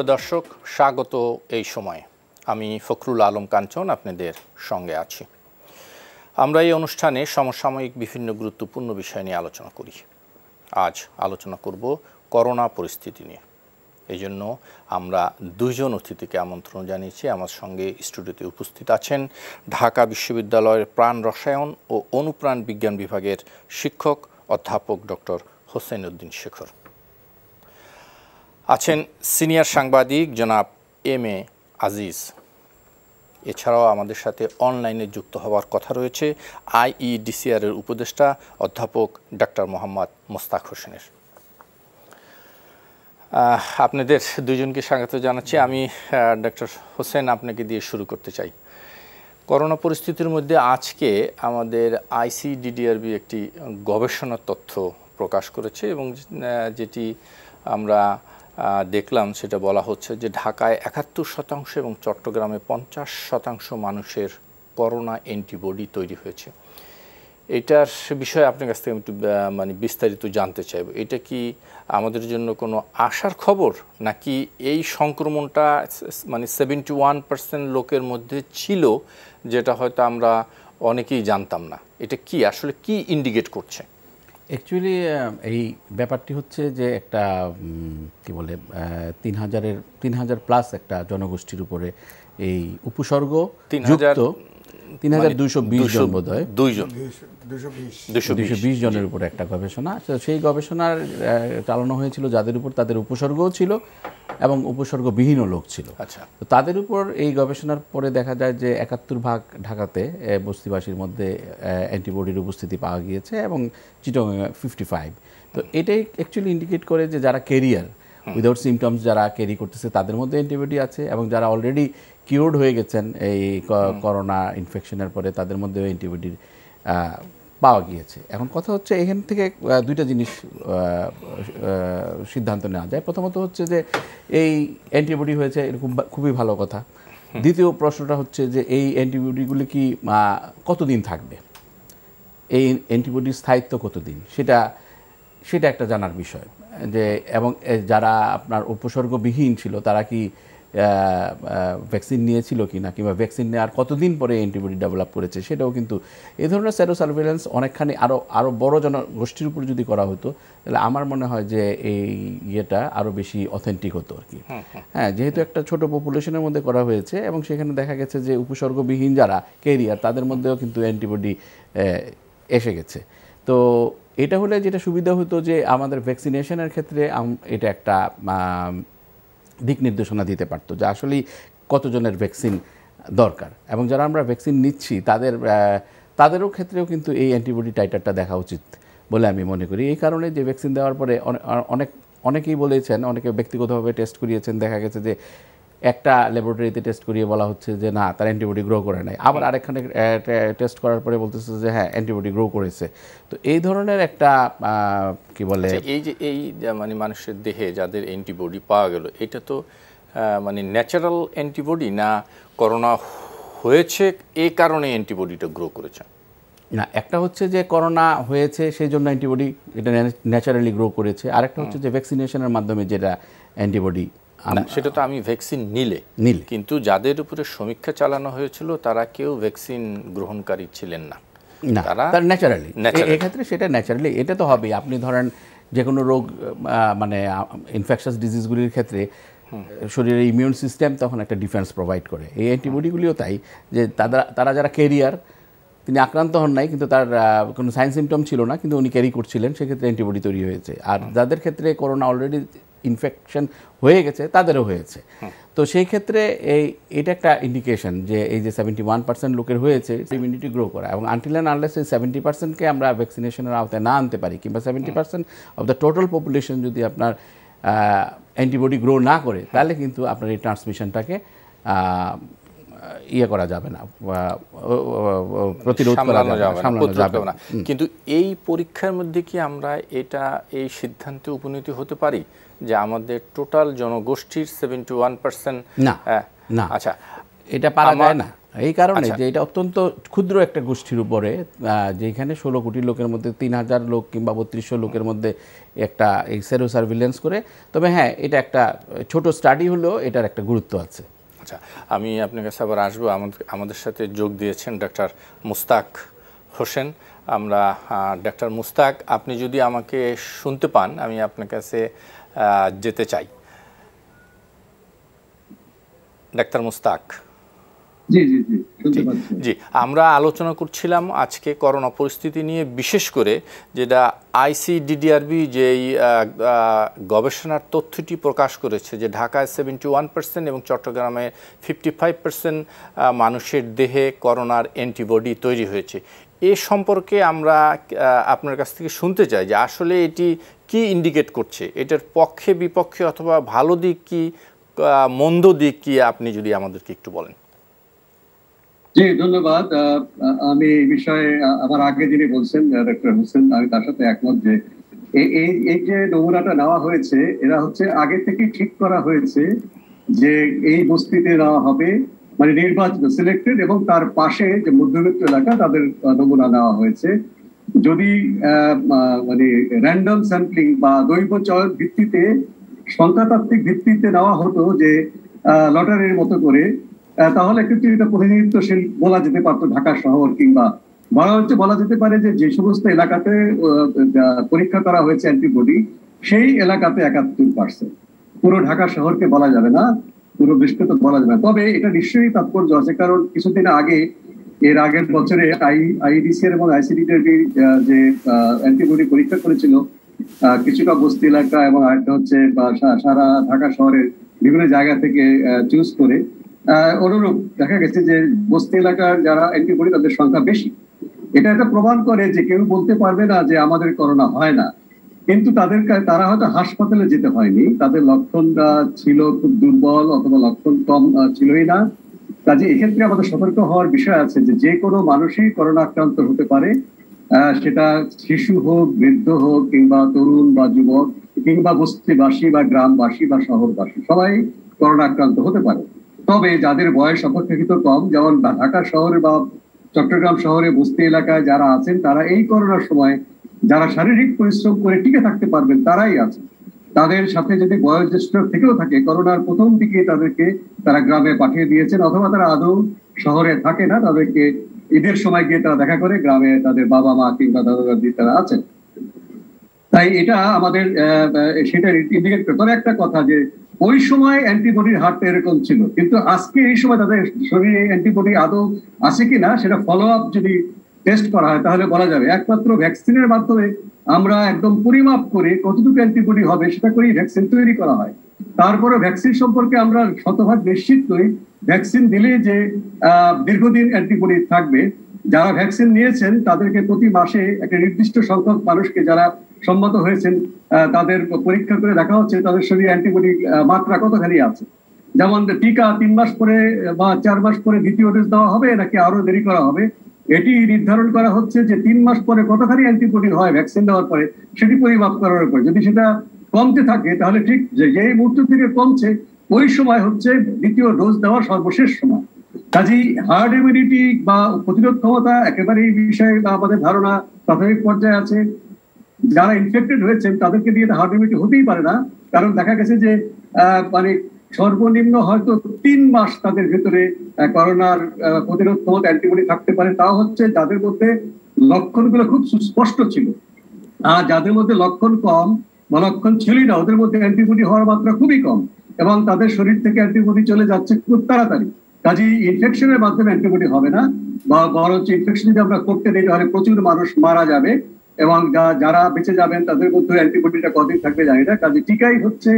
প্রিয় দর্শক স্বাগত এই সময় আমি ফখরুল আলম কাঞ্চন আপনাদের সঙ্গে আছি আমরা এই অনুষ্ঠানে সমসাময়িক বিভিন্ন গুরুত্বপূর্ণ বিষয় নিয়ে আলোচনা করি আজ আলোচনা করব করোনা পরিস্থিতি নিয়ে এই জন্য আমরা দুজন অতিথিকে আমন্ত্রণ জানিয়েছি আমার সঙ্গে স্টুডিওতে উপস্থিত আছেন ঢাকা বিশ্ববিদ্যালয়ের প্রাণ রসায়ন ও অনুপ্রাণ বিজ্ঞান বিভাগের শিক্ষক অধ্যাপক ডক্টর হোসেন উদ্দিন শেখর আছেন সিনিয়র সাংবাদিক জনাব এম এ আজিজ এছাড়াও আমাদের সাথে অনলাইনে যুক্ত হওয়ার কথা রয়েছে আইইডিসিআর এর উপদেষ্টা অধ্যাপক ডক্টর মোহাম্মদ মোস্তাক হোসেনের আপনাদের দুজনকে স্বাগত জানাচ্ছি আমি ডক্টর হোসেন আপনাকে দিয়ে শুরু করতে চাই করোনা পরিস্থিতির মধ্যে আজকে আমাদের আইসিডিডিআরবি একটি গবেষণা তথ্য প্রকাশ করেছে এবং যেটি আমরা দেখলাম সেটা বলা হচ্ছে যে ঢাকায় একাত্তর শতাংশ এবং চট্টগ্রামে পঞ্চাশ শতাংশ মানুষের করোনা অ্যান্টিবডি তৈরি হয়েছে এটার বিষয়ে আপনার কাছ থেকে একটু মানে বিস্তারিত জানতে চাইব এটা কি আমাদের জন্য কোনো আশার খবর নাকি এই সংক্রমণটা মানে সেভেন্টি ওয়ান পার্সেন্ট লোকের মধ্যে ছিল যেটা হয়তো আমরা অনেকেই জানতাম না এটা কি আসলে কি ইন্ডিকেট করছে অ্যাকচুয়ালি এই ব্যাপারটি হচ্ছে যে একটা কি বলে তিন হাজারের তিন হাজার প্লাস একটা জনগোষ্ঠীর উপরে এই উপসর্গ যুক্ত তিন হাজার মানে দুইশো বিশ জন বোধ হয় দুইজন দুশো বিশ জনের উপর একটা গবেষণা তো সেই গবেষণার চালানো হয়েছিল যাদের উপর তাদের উপসর্গও ছিল এবং উপসর্গবিহীনও লোক ছিল আচ্ছা তো তাদের উপর এই গবেষণার পরে দেখা যায় যে একাত্তর ভাগ ঢাকাতে বস্তিবাসীর মধ্যে অ্যান্টিবডির উপস্থিতি পাওয়া গিয়েছে এবং চিটংয়ে ফিফটি ফাইভ তো এটাই অ্যাকচুয়ালি ইন্ডিকেট করে যে যারা কেরিয়ার উইদাউট সিমটমস যারা ক্যারি করতেছে তাদের মধ্যে অ্যান্টিবডি আছে এবং যারা অলরেডি কিওর্ড হয়ে গেছেন এই করোনা ইনফেকশনের পরে তাদের মধ্যেও অ্যান্টিবডির পাওয়া গিয়েছে এখন কথা হচ্ছে এখান থেকে দুইটা জিনিস সিদ্ধান্ত নেওয়া যায় প্রথমত হচ্ছে যে এই অ্যান্টিবডি হয়েছে এরকম খুবই ভালো কথা দ্বিতীয় প্রশ্নটা হচ্ছে যে এই অ্যান্টিবডিগুলি কি কতদিন থাকবে এই অ্যান্টিবডির স্থায়িত্ব কতদিন সেটা সেটা একটা জানার বিষয় যে এবং যারা আপনার উপসর্গবিহীন ছিল তারা কি ভ্যাকসিন নিয়েছিল কি না কিংবা ভ্যাকসিন নেওয়ার কতদিন পরে অ্যান্টিবডি ডেভেলপ করেছে সেটাও কিন্তু এ ধরনের স্যারো সার্ভেলেন্স অনেকখানি আরও আরও বড় জনগোষ্ঠীর উপর যদি করা হতো তাহলে আমার মনে হয় যে এই ইয়েটা আরও বেশি অথেন্টিক হতো আর কি হ্যাঁ যেহেতু একটা ছোট পপুলেশনের মধ্যে করা হয়েছে এবং সেখানে দেখা গেছে যে উপসর্গবিহীন যারা কেরিয়ার তাদের মধ্যেও কিন্তু অ্যান্টিবডি এসে গেছে তো এটা হলে যেটা সুবিধা হতো যে আমাদের ভ্যাকসিনেশনের ক্ষেত্রে এটা একটা দিক নির্দেশনা দিতে পারতো যে আসলেই কতজনের ভ্যাকসিন দরকার এবং যারা আমরা ভ্যাকসিন নিচ্ছি তাদের তাদেরও ক্ষেত্রেও কিন্তু এই অ্যান্টিবডি টাইটারটা দেখা উচিত বলে আমি মনে করি এই কারণে যে ভ্যাকসিন দেওয়ার পরে অনেক অনেকেই বলেছেন অনেকে ব্যক্তিগতভাবে টেস্ট করিয়েছেন দেখা গেছে যে একটা ল্যাবরেটরিতে টেস্ট করিয়ে বলা হচ্ছে যে না তার অ্যান্টিবডি গ্রো করে নাই আবার আরেকখানে টেস্ট করার পরে বলতেছে যে হ্যাঁ অ্যান্টিবডি গ্রো করেছে তো এই ধরনের একটা কি বলে আচ্ছা, এই যে এই মানে মানুষের দেহে যাদের অ্যান্টিবডি পাওয়া গেল এটা তো মানে ন্যাচারাল অ্যান্টিবডি না করোনা হয়েছে এই কারণে অ্যান্টিবডিটা গ্রো করেছে না একটা হচ্ছে যে করোনা হয়েছে সেই জন্য অ্যান্টিবডি এটা ন্যাচারালি গ্রো করেছে আরেকটা হচ্ছে যে ভ্যাকসিনেশনের মাধ্যমে যেটা অ্যান্টিবডি সেটা তো আমি ভ্যাকসিন নিলে নিলে কিন্তু যাদের উপরে সমীক্ষা চালানো হয়েছিল তারা কেউ ভ্যাকসিন গ্রহণকারী ছিলেন না না ন্যাচারালি এক্ষেত্রে সেটা ন্যাচারালি এটা তো হবেই আপনি ধরেন যে কোনো রোগ মানে ইনফেকশাস ডিজিজগুলির ক্ষেত্রে শরীরের ইমিউন সিস্টেম তখন একটা ডিফেন্স প্রোভাইড করে এই অ্যান্টিবডিগুলিও তাই যে তারা তারা যারা কেরিয়ার তিনি আক্রান্ত হন নাই কিন্তু তার কোনো সাইন সিমটম ছিল না কিন্তু উনি ক্যারি করছিলেন সেক্ষেত্রে অ্যান্টিবডি তৈরি হয়েছে আর যাদের ক্ষেত্রে করোনা অলরেডি ইনফেকশন হয়ে গেছে তাদেরও হয়েছে তো সেই ক্ষেত্রে এই এটা একটা ইন্ডিকেশন যে এই যে সেভেন্টি ওয়ান পার্সেন্ট লোকের হয়েছে ইমিউনিটি গ্রো করা এবং আনটিল অ্যান্ড আনলেস এই সেভেন্টি পার্সেন্টকে আমরা ভ্যাকসিনেশনের আওতায় না আনতে পারি কিংবা seventy percent of the total population যদি আপনার অ্যান্টিবডি গ্রো না করে তাহলে কিন্তু আপনার এই ট্রান্সমিশনটাকে ইয়ে করা যাবে না প্রতিরোধ করা যাবে না কিন্তু এই পরীক্ষার মধ্যে কি আমরা এটা এই সিদ্ধান্তে উপনীত হতে পারি যে আমাদের টোটাল জনগোষ্ঠীর সেভেন্টি ওয়ান পার্সেন্ট না হ্যাঁ? না আচ্ছা এটা পারা যায় না এই কারণে আচ্ছা। যে এটা অত্যন্ত ক্ষুদ্র একটা গোষ্ঠীর উপরে যেখানে ষোলো কোটি লোকের মধ্যে তিন হাজার লোক কিংবা বত্রিশশো লোকের মধ্যে একটা এই সেরো সার্ভিলেন্স করে তবে হ্যাঁ এটা একটা ছোট স্টাডি হলেও এটার একটা গুরুত্ব আছে আচ্ছা আমি আপনার কাছে আবার আসবো আমাদের সাথে যোগ দিয়েছেন ডাক্তার মুস্তাক হোসেন আমরা ডাক্তার মুস্তাক আপনি যদি আমাকে শুনতে পান আমি আপনার কাছে যেতে চাই ডাক্তার মুস্তাক জি আমরা আলোচনা করছিলাম আজকে করোনা পরিস্থিতি নিয়ে বিশেষ করে যেটা আইসিডিডিআরবি যেই গবেষণার তথ্যটি প্রকাশ করেছে যে ঢাকায় সেভেন্টি ওয়ান পার্সেন্ট এবং চট্টগ্রামে ফিফটি ফাইভ পার্সেন্ট মানুষের দেহে করোনার অ্যান্টিবডি তৈরি হয়েছে এ সম্পর্কে আমরা আপনার কাছ থেকে শুনতে চাই যে আসলে এটি কি ইন্ডিকেট করছে এটার পক্ষে বিপক্ষে অথবা ভালো দিক কি মন্দ দিক কি আপনি যদি আমাদেরকে একটু বলেন জি ধন্যবাদ আমি এই বিষয়ে আমার আগে যিনি বলছেন ডক্টর হোসেন আমি তার সাথে একমত যে এই যে নমুনাটা নেওয়া হয়েছে এরা হচ্ছে আগে থেকে ঠিক করা হয়েছে যে এই বস্তিতে নেওয়া হবে মানে নির্বাচন সিলেক্টেড এবং তার পাশে যে মধ্যবিত্ত এলাকা তাদের নমুনা নেওয়া হয়েছে যদি মানে র্যান্ডম স্যাম্পলিং বা দৈব চয়ন ভিত্তিতে সংখ্যাতাত্ত্বিক ভিত্তিতে নেওয়া হতো যে লটারির মতো করে তাহলে কিন্তু এটা প্রতিনিধিত্বশীল বলা যেতে পারতো ঢাকা শহর কিংবা বলা হচ্ছে বলা যেতে পারে যে যে সমস্ত এলাকাতে পরীক্ষা করা হয়েছে অ্যান্টিবডি সেই এলাকাতে একাত্তর পার্সেন্ট পুরো ঢাকা শহরকে বলা যাবে না পুরো বিশ্বকে তো বলা যাবে না তবে এটা নিশ্চয়ই তাৎপর্য আছে কারণ কিছুদিন আগে এর আগের বছরে আই আইডিসি এবং আইসিডি যে অ্যান্টিবডি পরীক্ষা করেছিল কিছুটা বস্তি এলাকা এবং আরেকটা হচ্ছে সারা ঢাকা শহরের বিভিন্ন জায়গা থেকে চুজ করে অনুরূপ দেখা গেছে যে বস্তি এলাকার যারা অ্যান্টিবডি তাদের সংখ্যা বেশি এটা একটা প্রমাণ করে যে কেউ বলতে পারবে না যে আমাদের করোনা হয় না কিন্তু তাদের তারা হয়তো হাসপাতালে যেতে হয়নি তাদের লক্ষণটা ছিল খুব দুর্বল অথবা লক্ষণ কম ছিলই না কাজে এক্ষেত্রে আমাদের সতর্ক হওয়ার বিষয় আছে যে যে কোনো মানুষই করোনা আক্রান্ত হতে পারে সেটা শিশু হোক বৃদ্ধ হোক কিংবা তরুণ বা যুবক কিংবা বস্তিবাসী বা গ্রামবাসী বা শহরবাসী সবাই করোনা আক্রান্ত হতে পারে তবে যাদের বয়স অপেক্ষাকৃত কম যেমন ঢাকা শহরে বা চট্টগ্রাম শহরে বস্তি এলাকায় যারা আছেন তারা এই করোনার সময় যারা শারীরিক পরিশ্রম করে টিকে থাকতে পারবেন তারাই আছে তাদের সাথে যদি বয়োজ্যেষ্ঠ থেকেও থাকে করোনার প্রথম দিকে তাদেরকে তারা গ্রামে পাঠিয়ে দিয়েছেন অথবা তারা আদৌ শহরে থাকে না তাদেরকে ঈদের সময় গিয়ে তারা দেখা করে গ্রামে তাদের বাবা মা কিংবা দাদা দাদি তারা আছেন তাই এটা আমাদের সেটা ইন্ডিকেট করে তবে একটা কথা যে ওই সময় অ্যান্টিবডির হারটা এরকম ছিল কিন্তু আজকে এই সময় তাদের শরীরে অ্যান্টিবডি আদৌ আছে কি না সেটা ফলো আপ যদি টেস্ট করা হয় তাহলে বলা যাবে একমাত্র ভ্যাকসিনের মাধ্যমে আমরা একদম পরিমাপ করে কতটুকু অ্যান্টিবডি হবে সেটা করেই ভ্যাকসিন তৈরি করা হয় তারপরে ভ্যাকসিন সম্পর্কে আমরা শতভাগ নিশ্চিত করি ভ্যাকসিন দিলে যে দীর্ঘদিন অ্যান্টিবডি থাকবে যারা ভ্যাকসিন নিয়েছেন তাদেরকে প্রতি মাসে একটা নির্দিষ্ট সংখ্যক মানুষকে যারা সম্মত হয়েছেন তাদের পরীক্ষা করে দেখা হচ্ছে তাদের শরীরে অ্যান্টিবডি মাত্রা কতখানি আছে যেমন টিকা তিন মাস পরে বা চার মাস পরে দ্বিতীয় ডোজ দেওয়া হবে নাকি আরো দেরি করা হবে এটি নির্ধারণ করা হচ্ছে যে তিন মাস পরে কতখানি অ্যান্টিবডি হয় ভ্যাকসিন দেওয়ার পরে সেটি পরিমাপ করার পরে যদি সেটা কমতে থাকে তাহলে ঠিক যেই মুহূর্ত থেকে কমছে ওই সময় হচ্ছে দ্বিতীয় ডোজ দেওয়ার সর্বশেষ সময় কাজেই হার্ড ইমিউনিটি বা প্রতিরোধ ক্ষমতা একেবারেই বিষয়ে আমাদের ধারণা প্রাথমিক পর্যায়ে আছে যারা ইনফেক্টেড হয়েছে তাদেরকে দিয়ে হার্ড ইমিউনিটি হতেই পারে না কারণ দেখা গেছে যে মানে সর্বনিম্ন হয়তো তিন মাস তাদের ভেতরে করোনার প্রতিরোধ ক্ষমতা অ্যান্টিবডি থাকতে পারে তা হচ্ছে যাদের মধ্যে লক্ষণগুলো খুব সুস্পষ্ট ছিল আর যাদের মধ্যে লক্ষণ কম বা লক্ষণ ছিলই না ওদের মধ্যে অ্যান্টিবডি হওয়ার মাত্রা খুবই কম এবং তাদের শরীর থেকে অ্যান্টিবডি চলে যাচ্ছে খুব তাড়াতাড়ি কাজে ইনফেকশনের মাধ্যমে অ্যান্টিবডি হবে না বা হচ্ছে ইনফেকশন যদি আমরা করতে দিই তাহলে প্রচুর মানুষ মারা যাবে এবং যারা বেঁচে যাবেন তাদের মধ্যে অ্যান্টিবডিটা কদিন থাকবে জানি না কাজে টিকাই হচ্ছে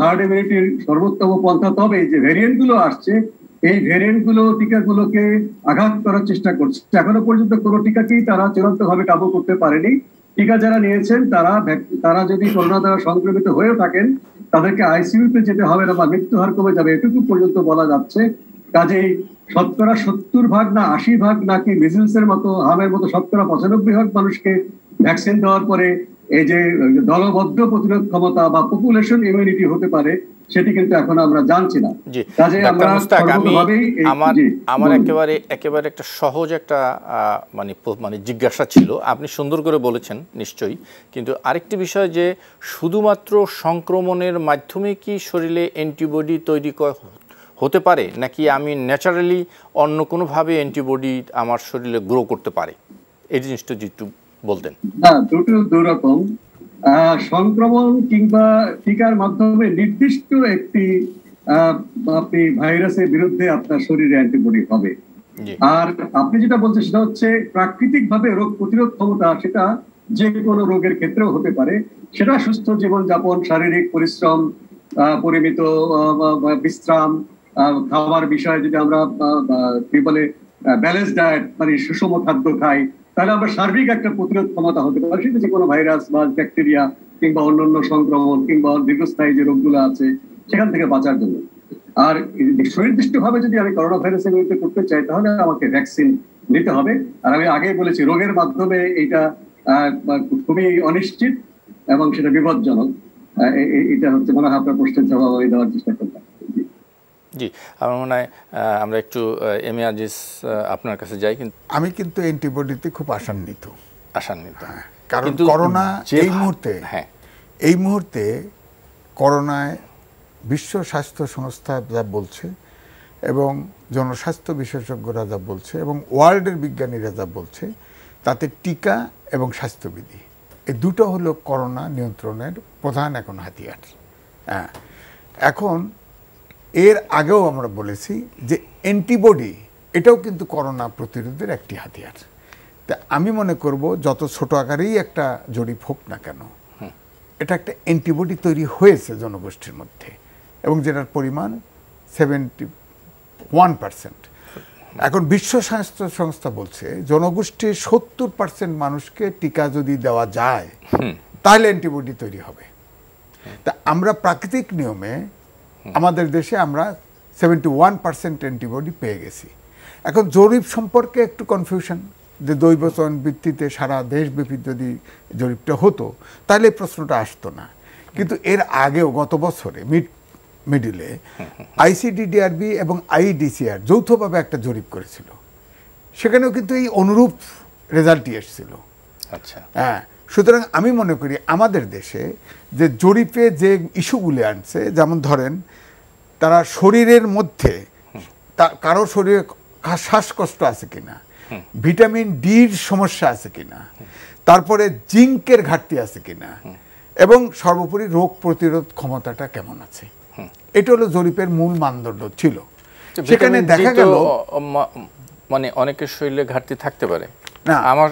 হার্ড ইমিউনিটির সর্বোত্তম পন্থা তবে যে ভেরিয়েন্ট গুলো আসছে এই ভেরিয়েন্ট গুলো টিকা গুলোকে আঘাত করার চেষ্টা করছে এখনো পর্যন্ত কোনো টিকাকেই তারা চূড়ান্ত ভাবে কাবু করতে পারেনি টিকা যারা নিয়েছেন তারা তারা যদি করোনা দ্বারা সংক্রমিত হয়েও থাকেন তাদেরকে তে যেতে হবে না বা মৃত্যু হার কমে যাবে এটুকু পর্যন্ত বলা যাচ্ছে কাজেই শতকরা সত্তর ভাগ না আশি ভাগ নাকি মিজিলস এর মতো হামের মতো শতকরা পঁচানব্বই ভাগ মানুষকে ভ্যাকসিন দেওয়ার পরে এই যে দলবদ্ধ প্রতিরোধ ক্ষমতা বা পপুলেশন ইমিউনিটি হতে পারে সেটি কিন্তু এখন আমরা জানছি না কাজে আমরা আমার আমার একেবারে একেবারে একটা সহজ একটা মানে মানে জিজ্ঞাসা ছিল আপনি সুন্দর করে বলেছেন নিশ্চয়ই কিন্তু আরেকটি বিষয় যে শুধুমাত্র সংক্রমণের মাধ্যমে কি শরীরে অ্যান্টিবডি তৈরি হতে পারে নাকি আমি ন্যাচারালি অন্য কোনোভাবে অ্যান্টিবডি আমার শরীরে গ্রো করতে পারে এই জিনিসটা একটু বলতেন না দুটো সংক্রমণ কিংবা টিকার মাধ্যমে নির্দিষ্ট একটি আপনি ভাইরাসের বিরুদ্ধে আপনার শরীরে অ্যান্টিবডি হবে আর আপনি যেটা বলছেন সেটা হচ্ছে প্রাকৃতিক ভাবে রোগ প্রতিরোধ ক্ষমতা সেটা যে কোনো রোগের ক্ষেত্রেও হতে পারে সেটা সুস্থ জীবনযাপন শারীরিক পরিশ্রম পরিমিত বিশ্রাম খাওয়ার বিষয়ে যদি আমরা কি বলে ব্যালেন্স ডায়েট মানে সুষম খাদ্য খাই তাহলে আমরা সার্বিক একটা প্রতিরোধ ক্ষমতা হতে পারে সেটা যে কোনো ভাইরাস বা ব্যাকটেরিয়া কিংবা অন্যান্য সংক্রমণ কিংবা দীর্ঘস্থায়ী যে রোগগুলো আছে সেখান থেকে বাঁচার জন্য আর সুনির্দিষ্ট ভাবে যদি আমি করোনা ভাইরাসের বিরুদ্ধে করতে চাই তাহলে আমাকে ভ্যাকসিন নিতে হবে আর আমি আগেই বলেছি রোগের মাধ্যমে এটা খুবই অনিশ্চিত এবং সেটা বিপজ্জনক এটা হচ্ছে মনে হয় আপনার প্রশ্নের জবাব আমি দেওয়ার চেষ্টা করলাম জি আমার মনে হয় আমরা একটু এম এ আজিজ আপনার কাছে যাই কিন্তু আমি কিন্তু অ্যান্টিবডিতে খুব আশান্বিত আশান্বিত হ্যাঁ, কারণ করোনা এই মুহূর্তে হ্যাঁ এই মুহূর্তে করোনায় বিশ্ব স্বাস্থ্য সংস্থা যা বলছে এবং জনস্বাস্থ্য বিশেষজ্ঞরা যা বলছে এবং ওয়ার্ল্ডের বিজ্ঞানীরা যা বলছে তাতে টিকা এবং স্বাস্থ্যবিধি এই দুটো হলো করোনা নিয়ন্ত্রণের প্রধান এখন হাতিয়ার হ্যাঁ এখন এর আগেও আমরা বলেছি যে অ্যান্টিবডি এটাও কিন্তু করোনা প্রতিরোধের একটি হাতিয়ার তা আমি মনে করব যত ছোট আকারেই একটা জরিপ হোক না কেন এটা একটা অ্যান্টিবডি তৈরি হয়েছে জনগোষ্ঠীর মধ্যে এবং যেটার পরিমাণ সেভেন্টি ওয়ান পার্সেন্ট এখন বিশ্ব স্বাস্থ্য সংস্থা বলছে জনগোষ্ঠীর সত্তর পার্সেন্ট মানুষকে টিকা যদি দেওয়া যায় তাহলে অ্যান্টিবডি তৈরি হবে তা আমরা প্রাকৃতিক নিয়মে আমাদের দেশে আমরা সেভেন্টি ওয়ান পার্সেন্ট অ্যান্টিবডি পেয়ে গেছি এখন জরিপ সম্পর্কে একটু কনফিউশন যে দৈবচন ভিত্তিতে সারা দেশব্যাপী যদি জরিপটা হতো তাহলে প্রশ্নটা আসতো না কিন্তু এর আগেও গত বছরে মিড মিডিলে আইসিডিডিআরবি এবং আইডিসিআর যৌথভাবে একটা জরিপ করেছিল সেখানেও কিন্তু এই অনুরূপ রেজাল্টই এসেছিল আচ্ছা হ্যাঁ সুতরাং আমি মনে করি আমাদের দেশে যে জরিপে যে ইস্যুগুলি আনছে যেমন ধরেন তারা শরীরের মধ্যে কারো শরীরে শ্বাসকষ্ট আছে কিনা ভিটামিন ডির সমস্যা আছে কিনা তারপরে জিঙ্কের ঘাটতি আছে কিনা এবং সর্বোপরি রোগ প্রতিরোধ ক্ষমতাটা কেমন আছে এটা হলো জরিপের মূল মানদণ্ড ছিল সেখানে দেখা গেল মানে অনেকের শরীরে ঘাটতি থাকতে পারে না আমার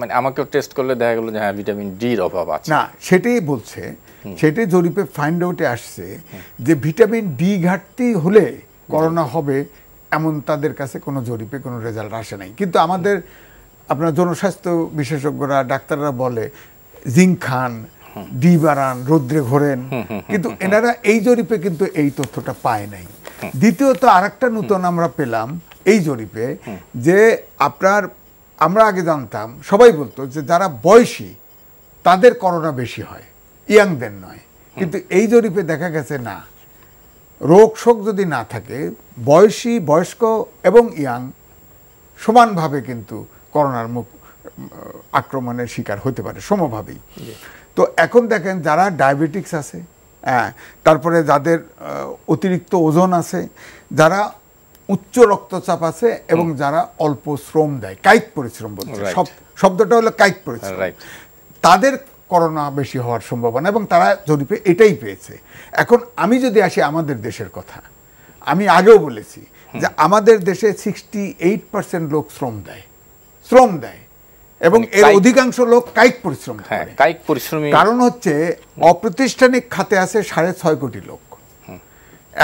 মানে আমাকেও টেস্ট করলে দেখা গেল যে হ্যাঁ ভিটামিন ডির অভাব আছে না সেটাই বলছে সেটাই জরিপে ফাইন্ড আউটে আসছে যে ভিটামিন ডি ঘাটতি হলে করোনা হবে এমন তাদের কাছে কোনো জরিপে কোনো রেজাল্ট আসে নাই কিন্তু আমাদের আপনার জনস্বাস্থ্য বিশেষজ্ঞরা ডাক্তাররা বলে জিঙ্ক খান ডি বাড়ান রৌদ্রে ঘোরেন কিন্তু এনারা এই জরিপে কিন্তু এই তথ্যটা পায় নাই দ্বিতীয়ত আরেকটা নতুন আমরা পেলাম এই জরিপে যে আপনার আমরা আগে জানতাম সবাই বলতো যে যারা বয়সী তাদের করোনা বেশি হয় ইয়াংদের নয় কিন্তু এই জরিপে দেখা গেছে না রোগ শোক যদি না থাকে বয়সী বয়স্ক এবং ইয়াং সমানভাবে কিন্তু করোনার মুখ আক্রমণের শিকার হতে পারে সমভাবেই তো এখন দেখেন যারা ডায়াবেটিক্স আছে হ্যাঁ তারপরে যাদের অতিরিক্ত ওজন আছে যারা উচ্চ রক্তচাপ আছে এবং যারা অল্প শ্রম দেয় কায়িক পরিশ্রম বলছে শব্দটা হলো কায়িক পরিশ্রম তাদের করোনা বেশি হওয়ার সম্ভাবনা এবং তারা জরিপে এটাই পেয়েছে এখন আমি যদি আসি আমাদের দেশের কথা আমি আগেও বলেছি যে আমাদের দেশে সিক্সটি এইট পার্সেন্ট লোক শ্রম দেয় শ্রম দেয় এবং মানে এর অধিকাংশ লোক কায়িক পরিশ্রম হ্যাঁ, পরিশ্রম কারণ হচ্ছে অপ্রতিষ্ঠানিক খাতে আছে সাড়ে ছয় কোটি লোক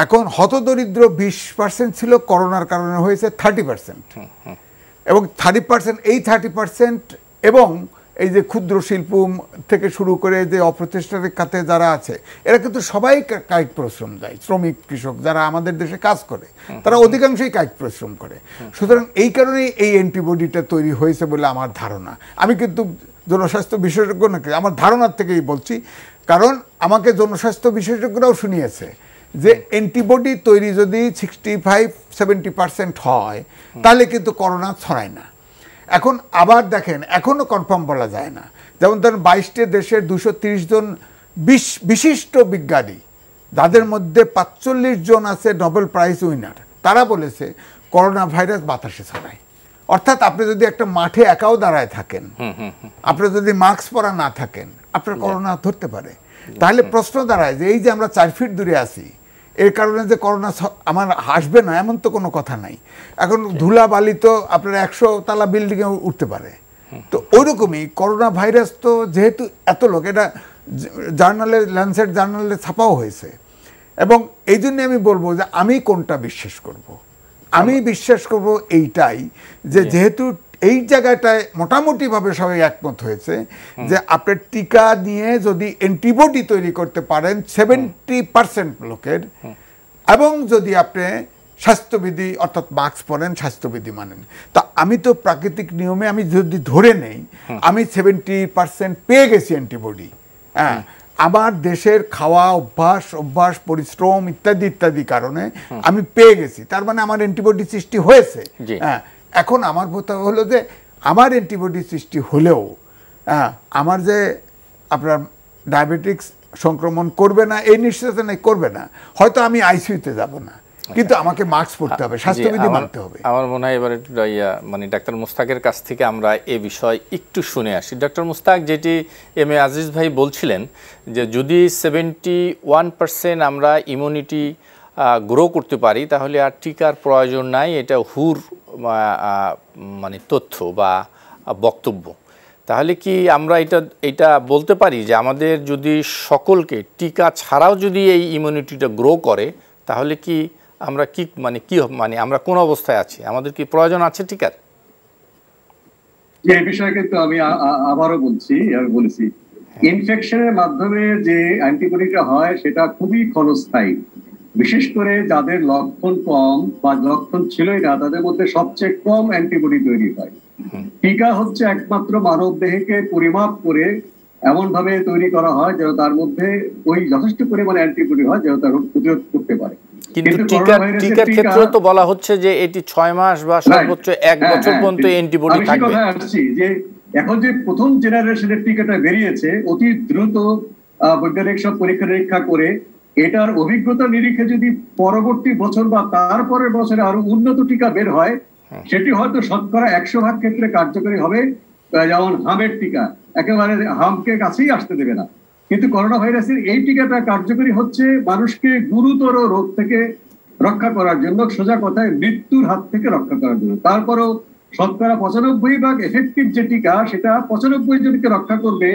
এখন হতদরিদ্র বিশ পার্সেন্ট ছিল করোনার কারণে হয়েছে থার্টি পার্সেন্ট এবং থার্টি পার্সেন্ট এই থার্টি পার্সেন্ট এবং এই যে ক্ষুদ্র শিল্প থেকে শুরু করে যে অপ্রতিষ্ঠানের খাতে যারা আছে এরা কিন্তু সবাই কায়িক পরিশ্রম দেয় শ্রমিক কৃষক যারা আমাদের দেশে কাজ করে তারা অধিকাংশই কায়িক পরিশ্রম করে সুতরাং এই কারণেই এই অ্যান্টিবডিটা তৈরি হয়েছে বলে আমার ধারণা আমি কিন্তু জনস্বাস্থ্য বিশেষজ্ঞ নাকি আমার ধারণার থেকেই বলছি কারণ আমাকে জনস্বাস্থ্য বিশেষজ্ঞরাও শুনিয়েছে যে অ্যান্টিবডি তৈরি যদি সিক্সটি ফাইভ সেভেন্টি পার্সেন্ট হয় তাহলে কিন্তু করোনা ছড়ায় না এখন আবার দেখেন এখনও কনফার্ম বলা যায় না যেমন ধরেন বাইশটি দেশের দুশো জন বিশ বিশিষ্ট বিজ্ঞানী যাদের মধ্যে পাঁচচল্লিশ জন আছে নোবেল প্রাইজ উইনার তারা বলেছে করোনা ভাইরাস বাতাসে ছড়ায় অর্থাৎ আপনি যদি একটা মাঠে একাও দাঁড়ায় থাকেন আপনি যদি মাস্ক পরা না থাকেন আপনার করোনা ধরতে পারে তাহলে প্রশ্ন দাঁড়ায় যে এই যে আমরা চার ফিট দূরে আছি এর কারণে যে করোনা আমার হাসবে না এমন তো কোনো কথা নাই এখন আচ্ছা। ধুলা বালি তো আপনার একশো তালা বিল্ডিংয়ে উঠতে পারে তো ওইরকমই করোনা ভাইরাস তো যেহেতু এত লোক এটা জার্নালে ল্যান্সেট জার্নালে ছাপাও হয়েছে এবং এই জন্য আমি বলবো যে আমি কোনটা বিশ্বাস করব। আমি বিশ্বাস করব এইটাই যে যেহেতু এই জায়গাটায় মোটামুটিভাবে সবাই একমত হয়েছে যে আপনি টিকা নিয়ে যদি অ্যান্টিবডি তৈরি করতে পারেন সেভেন্টি পার্সেন্ট লোকের এবং যদি আপনি স্বাস্থ্যবিধি অর্থাৎ মাস্ক পরেন স্বাস্থ্যবিধি মানেন তা আমি তো প্রাকৃতিক নিয়মে আমি যদি ধরে নেই আমি সেভেন্টি পার্সেন্ট পেয়ে গেছি অ্যান্টিবডি হ্যাঁ আমার দেশের খাওয়া অভ্যাস অভ্যাস পরিশ্রম ইত্যাদি ইত্যাদি কারণে আমি পেয়ে গেছি তার মানে আমার অ্যান্টিবডি সৃষ্টি হয়েছে হ্যাঁ এখন আমার কথা হলো যে আমার অ্যান্টিবডি সৃষ্টি হলেও হ্যাঁ, আমার যে আপনার ডায়াবেটিক্স সংক্রমণ করবে না এই নিশ্চয়তা নেই করবে না হয়তো আমি আইসিউতে যাব না কিন্তু আচ্ছা। আমাকে মাস্ক পড়তে হবে স্বাস্থ্যবিধি মানতে হবে আমার মনে হয় এবার এবারে মানে ডাক্তার মুস্তাকের কাছ থেকে আমরা এ বিষয় একটু শুনে আসি ডাক্তার মুস্তাক যেটি এম এ আজিজ ভাই বলছিলেন যে যদি সেভেন্টি ওয়ান পার্সেন্ট আমরা ইমিউনিটি গ্রো করতে পারি তাহলে আর টিকার প্রয়োজন নাই এটা হুর মানে তথ্য বা বক্তব্য তাহলে কি আমরা এটা এটা বলতে পারি যে আমাদের যদি সকলকে টিকা ছাড়াও যদি এই ইমিউনিটিটা গ্রো করে তাহলে কি আমরা কি মানে কি মানে আমরা কোন অবস্থায় আছি আমাদের কি প্রয়োজন আছে টিকার এই বিষয়ে কিন্তু আমি আবারও বলছি আমি বলেছি ইনফেকশনের হ্যাঁ। মাধ্যমে যে অ্যান্টিবডিটা হয় সেটা খুবই ক্ষণস্থায়ী বিশেষ করে যাদের লক্ষণ কম বা লক্ষণ ছিলই না তাদের মধ্যে সবচেয়ে কম অ্যান্টিবডি তৈরি হয় টিকা হচ্ছে একমাত্র মানব দেহকে পরিমাপ করে এমন ভাবে তৈরি করা হয় যেন তার মধ্যে ওই যথেষ্ট পরিমাণে অ্যান্টিবডি হয় যেন তার রোগ প্রতিরোধ করতে পারে কিন্তু টিকার ক্ষেত্রে তো বলা হচ্ছে যে এটি ছয় মাস বা সর্বোচ্চ এক হ্যাঁ, বছর হ্যাঁ, পর্যন্ত অ্যান্টিবডি থাকবে আমি যে এখন যে প্রথম জেনারেশনের টিকাটা বেরিয়েছে অতি দ্রুত বৈজ্ঞানিক সব পরীক্ষা নিরীক্ষা করে এটার অভিজ্ঞতা নিরিখে যদি পরবর্তী বছর বা তারপরের বছরে আরো উন্নত টিকা বের হয় হ্যাঁ। সেটি হয়তো শতকরা একশো ভাগ ক্ষেত্রে কার্যকরী হবে যেমন হামের টিকা একেবারে হামকে কাছেই আসতে দেবে না কিন্তু করোনা ভাইরাসের এই টিকাটা কার্যকরী হচ্ছে মানুষকে গুরুতর রোগ থেকে রক্ষা করার জন্য সোজা কথায় মৃত্যুর হাত থেকে রক্ষা করার জন্য তারপরেও শতকরা পঁচানব্বই ভাগ এফেক্টিভ যে টিকা সেটা পঁচানব্বই জনকে রক্ষা করবে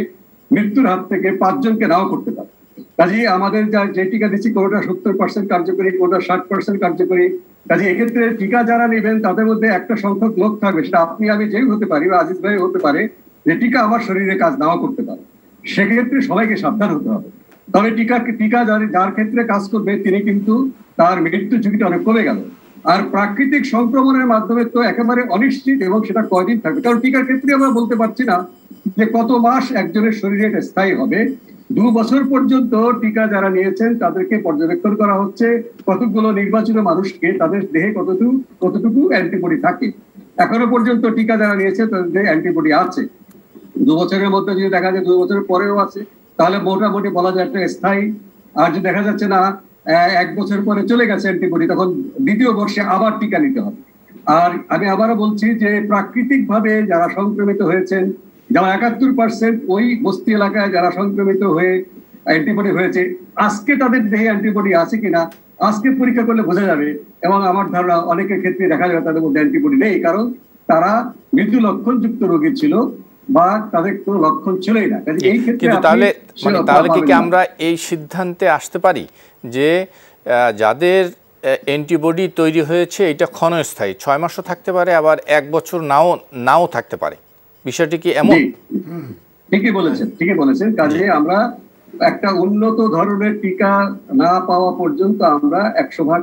মৃত্যুর হাত থেকে পাঁচজনকে নাও করতে পারে কাজে আমাদের যে টিকা দিচ্ছি কোনোটা সত্তর পার্সেন্ট কার্যকরী কোনোটা ষাট পার্সেন্ট কার্যকরী কাজে এক্ষেত্রে টিকা যারা নেবেন তাদের মধ্যে একটা সংখ্যক লোক থাকবে সেটা আপনি আমি যেই হতে পারি বা আজিজ ভাই হতে পারে যে টিকা আমার শরীরে কাজ নাও করতে পারে সেক্ষেত্রে সবাইকে সাবধান হতে হবে তবে টিকা টিকা যার যার ক্ষেত্রে কাজ করবে তিনি কিন্তু তার মৃত্যু ঝুঁকিটা অনেক কমে গেল আর প্রাকৃতিক সংক্রমণের মাধ্যমে তো একেবারে অনিশ্চিত এবং সেটা কয়দিন থাকবে কারণ টিকার ক্ষেত্রে আমরা বলতে পারছি না যে কত মাস একজনের শরীরে এটা স্থায়ী হবে দু বছর পর্যন্ত টিকা যারা নিয়েছেন তাদেরকে পর্যবেক্ষণ করা হচ্ছে কতগুলো নির্বাচিত মানুষকে তাদের দেহে কতটুকু কতটুকু অ্যান্টিবডি থাকে এখনো পর্যন্ত টিকা যারা নিয়েছে তাদের দেহে অ্যান্টিবডি আছে দু বছরের মধ্যে যদি দেখা যায় দু বছরের পরেও আছে তাহলে মোটামুটি বলা যায় একটা স্থায়ী আর যদি দেখা যাচ্ছে না এক বছর পরে চলে গেছে অ্যান্টিবডি তখন দ্বিতীয় বর্ষে আবার টিকা নিতে হবে আর আমি আবারও বলছি যে প্রাকৃতিকভাবে যারা সংক্রমিত হয়েছেন যেমন একাত্তর পার্সেন্ট ওই বস্তি এলাকায় যারা সংক্রমিত হয়ে অ্যান্টিবডি হয়েছে আজকে তাদের দেহে অ্যান্টিবডি আছে কিনা আজকে পরীক্ষা করলে বোঝা যাবে এবং আমার ধারণা অনেকের ক্ষেত্রে দেখা যাবে তাদের মধ্যে অ্যান্টিবডি নেই কারণ তারা মৃত্যু লক্ষণযুক্ত রোগী ছিল বা তাদের কোনো লক্ষণ ছিলই না এই ক্ষেত্রে তাহলে মানে তাহলে কি আমরা এই সিদ্ধান্তে আসতে পারি যে যাদের অ্যান্টিবডি তৈরি হয়েছে এটা ক্ষণস্থায়ী ছয় মাসও থাকতে পারে আবার এক বছর নাও নাও থাকতে পারে বিষয়টি কি এমন ঠিকই বলেছেন ঠিকই বলেছেন কাজে আমরা একটা উন্নত ধরনের টিকা না পাওয়া পর্যন্ত আমরা একশো ভাগ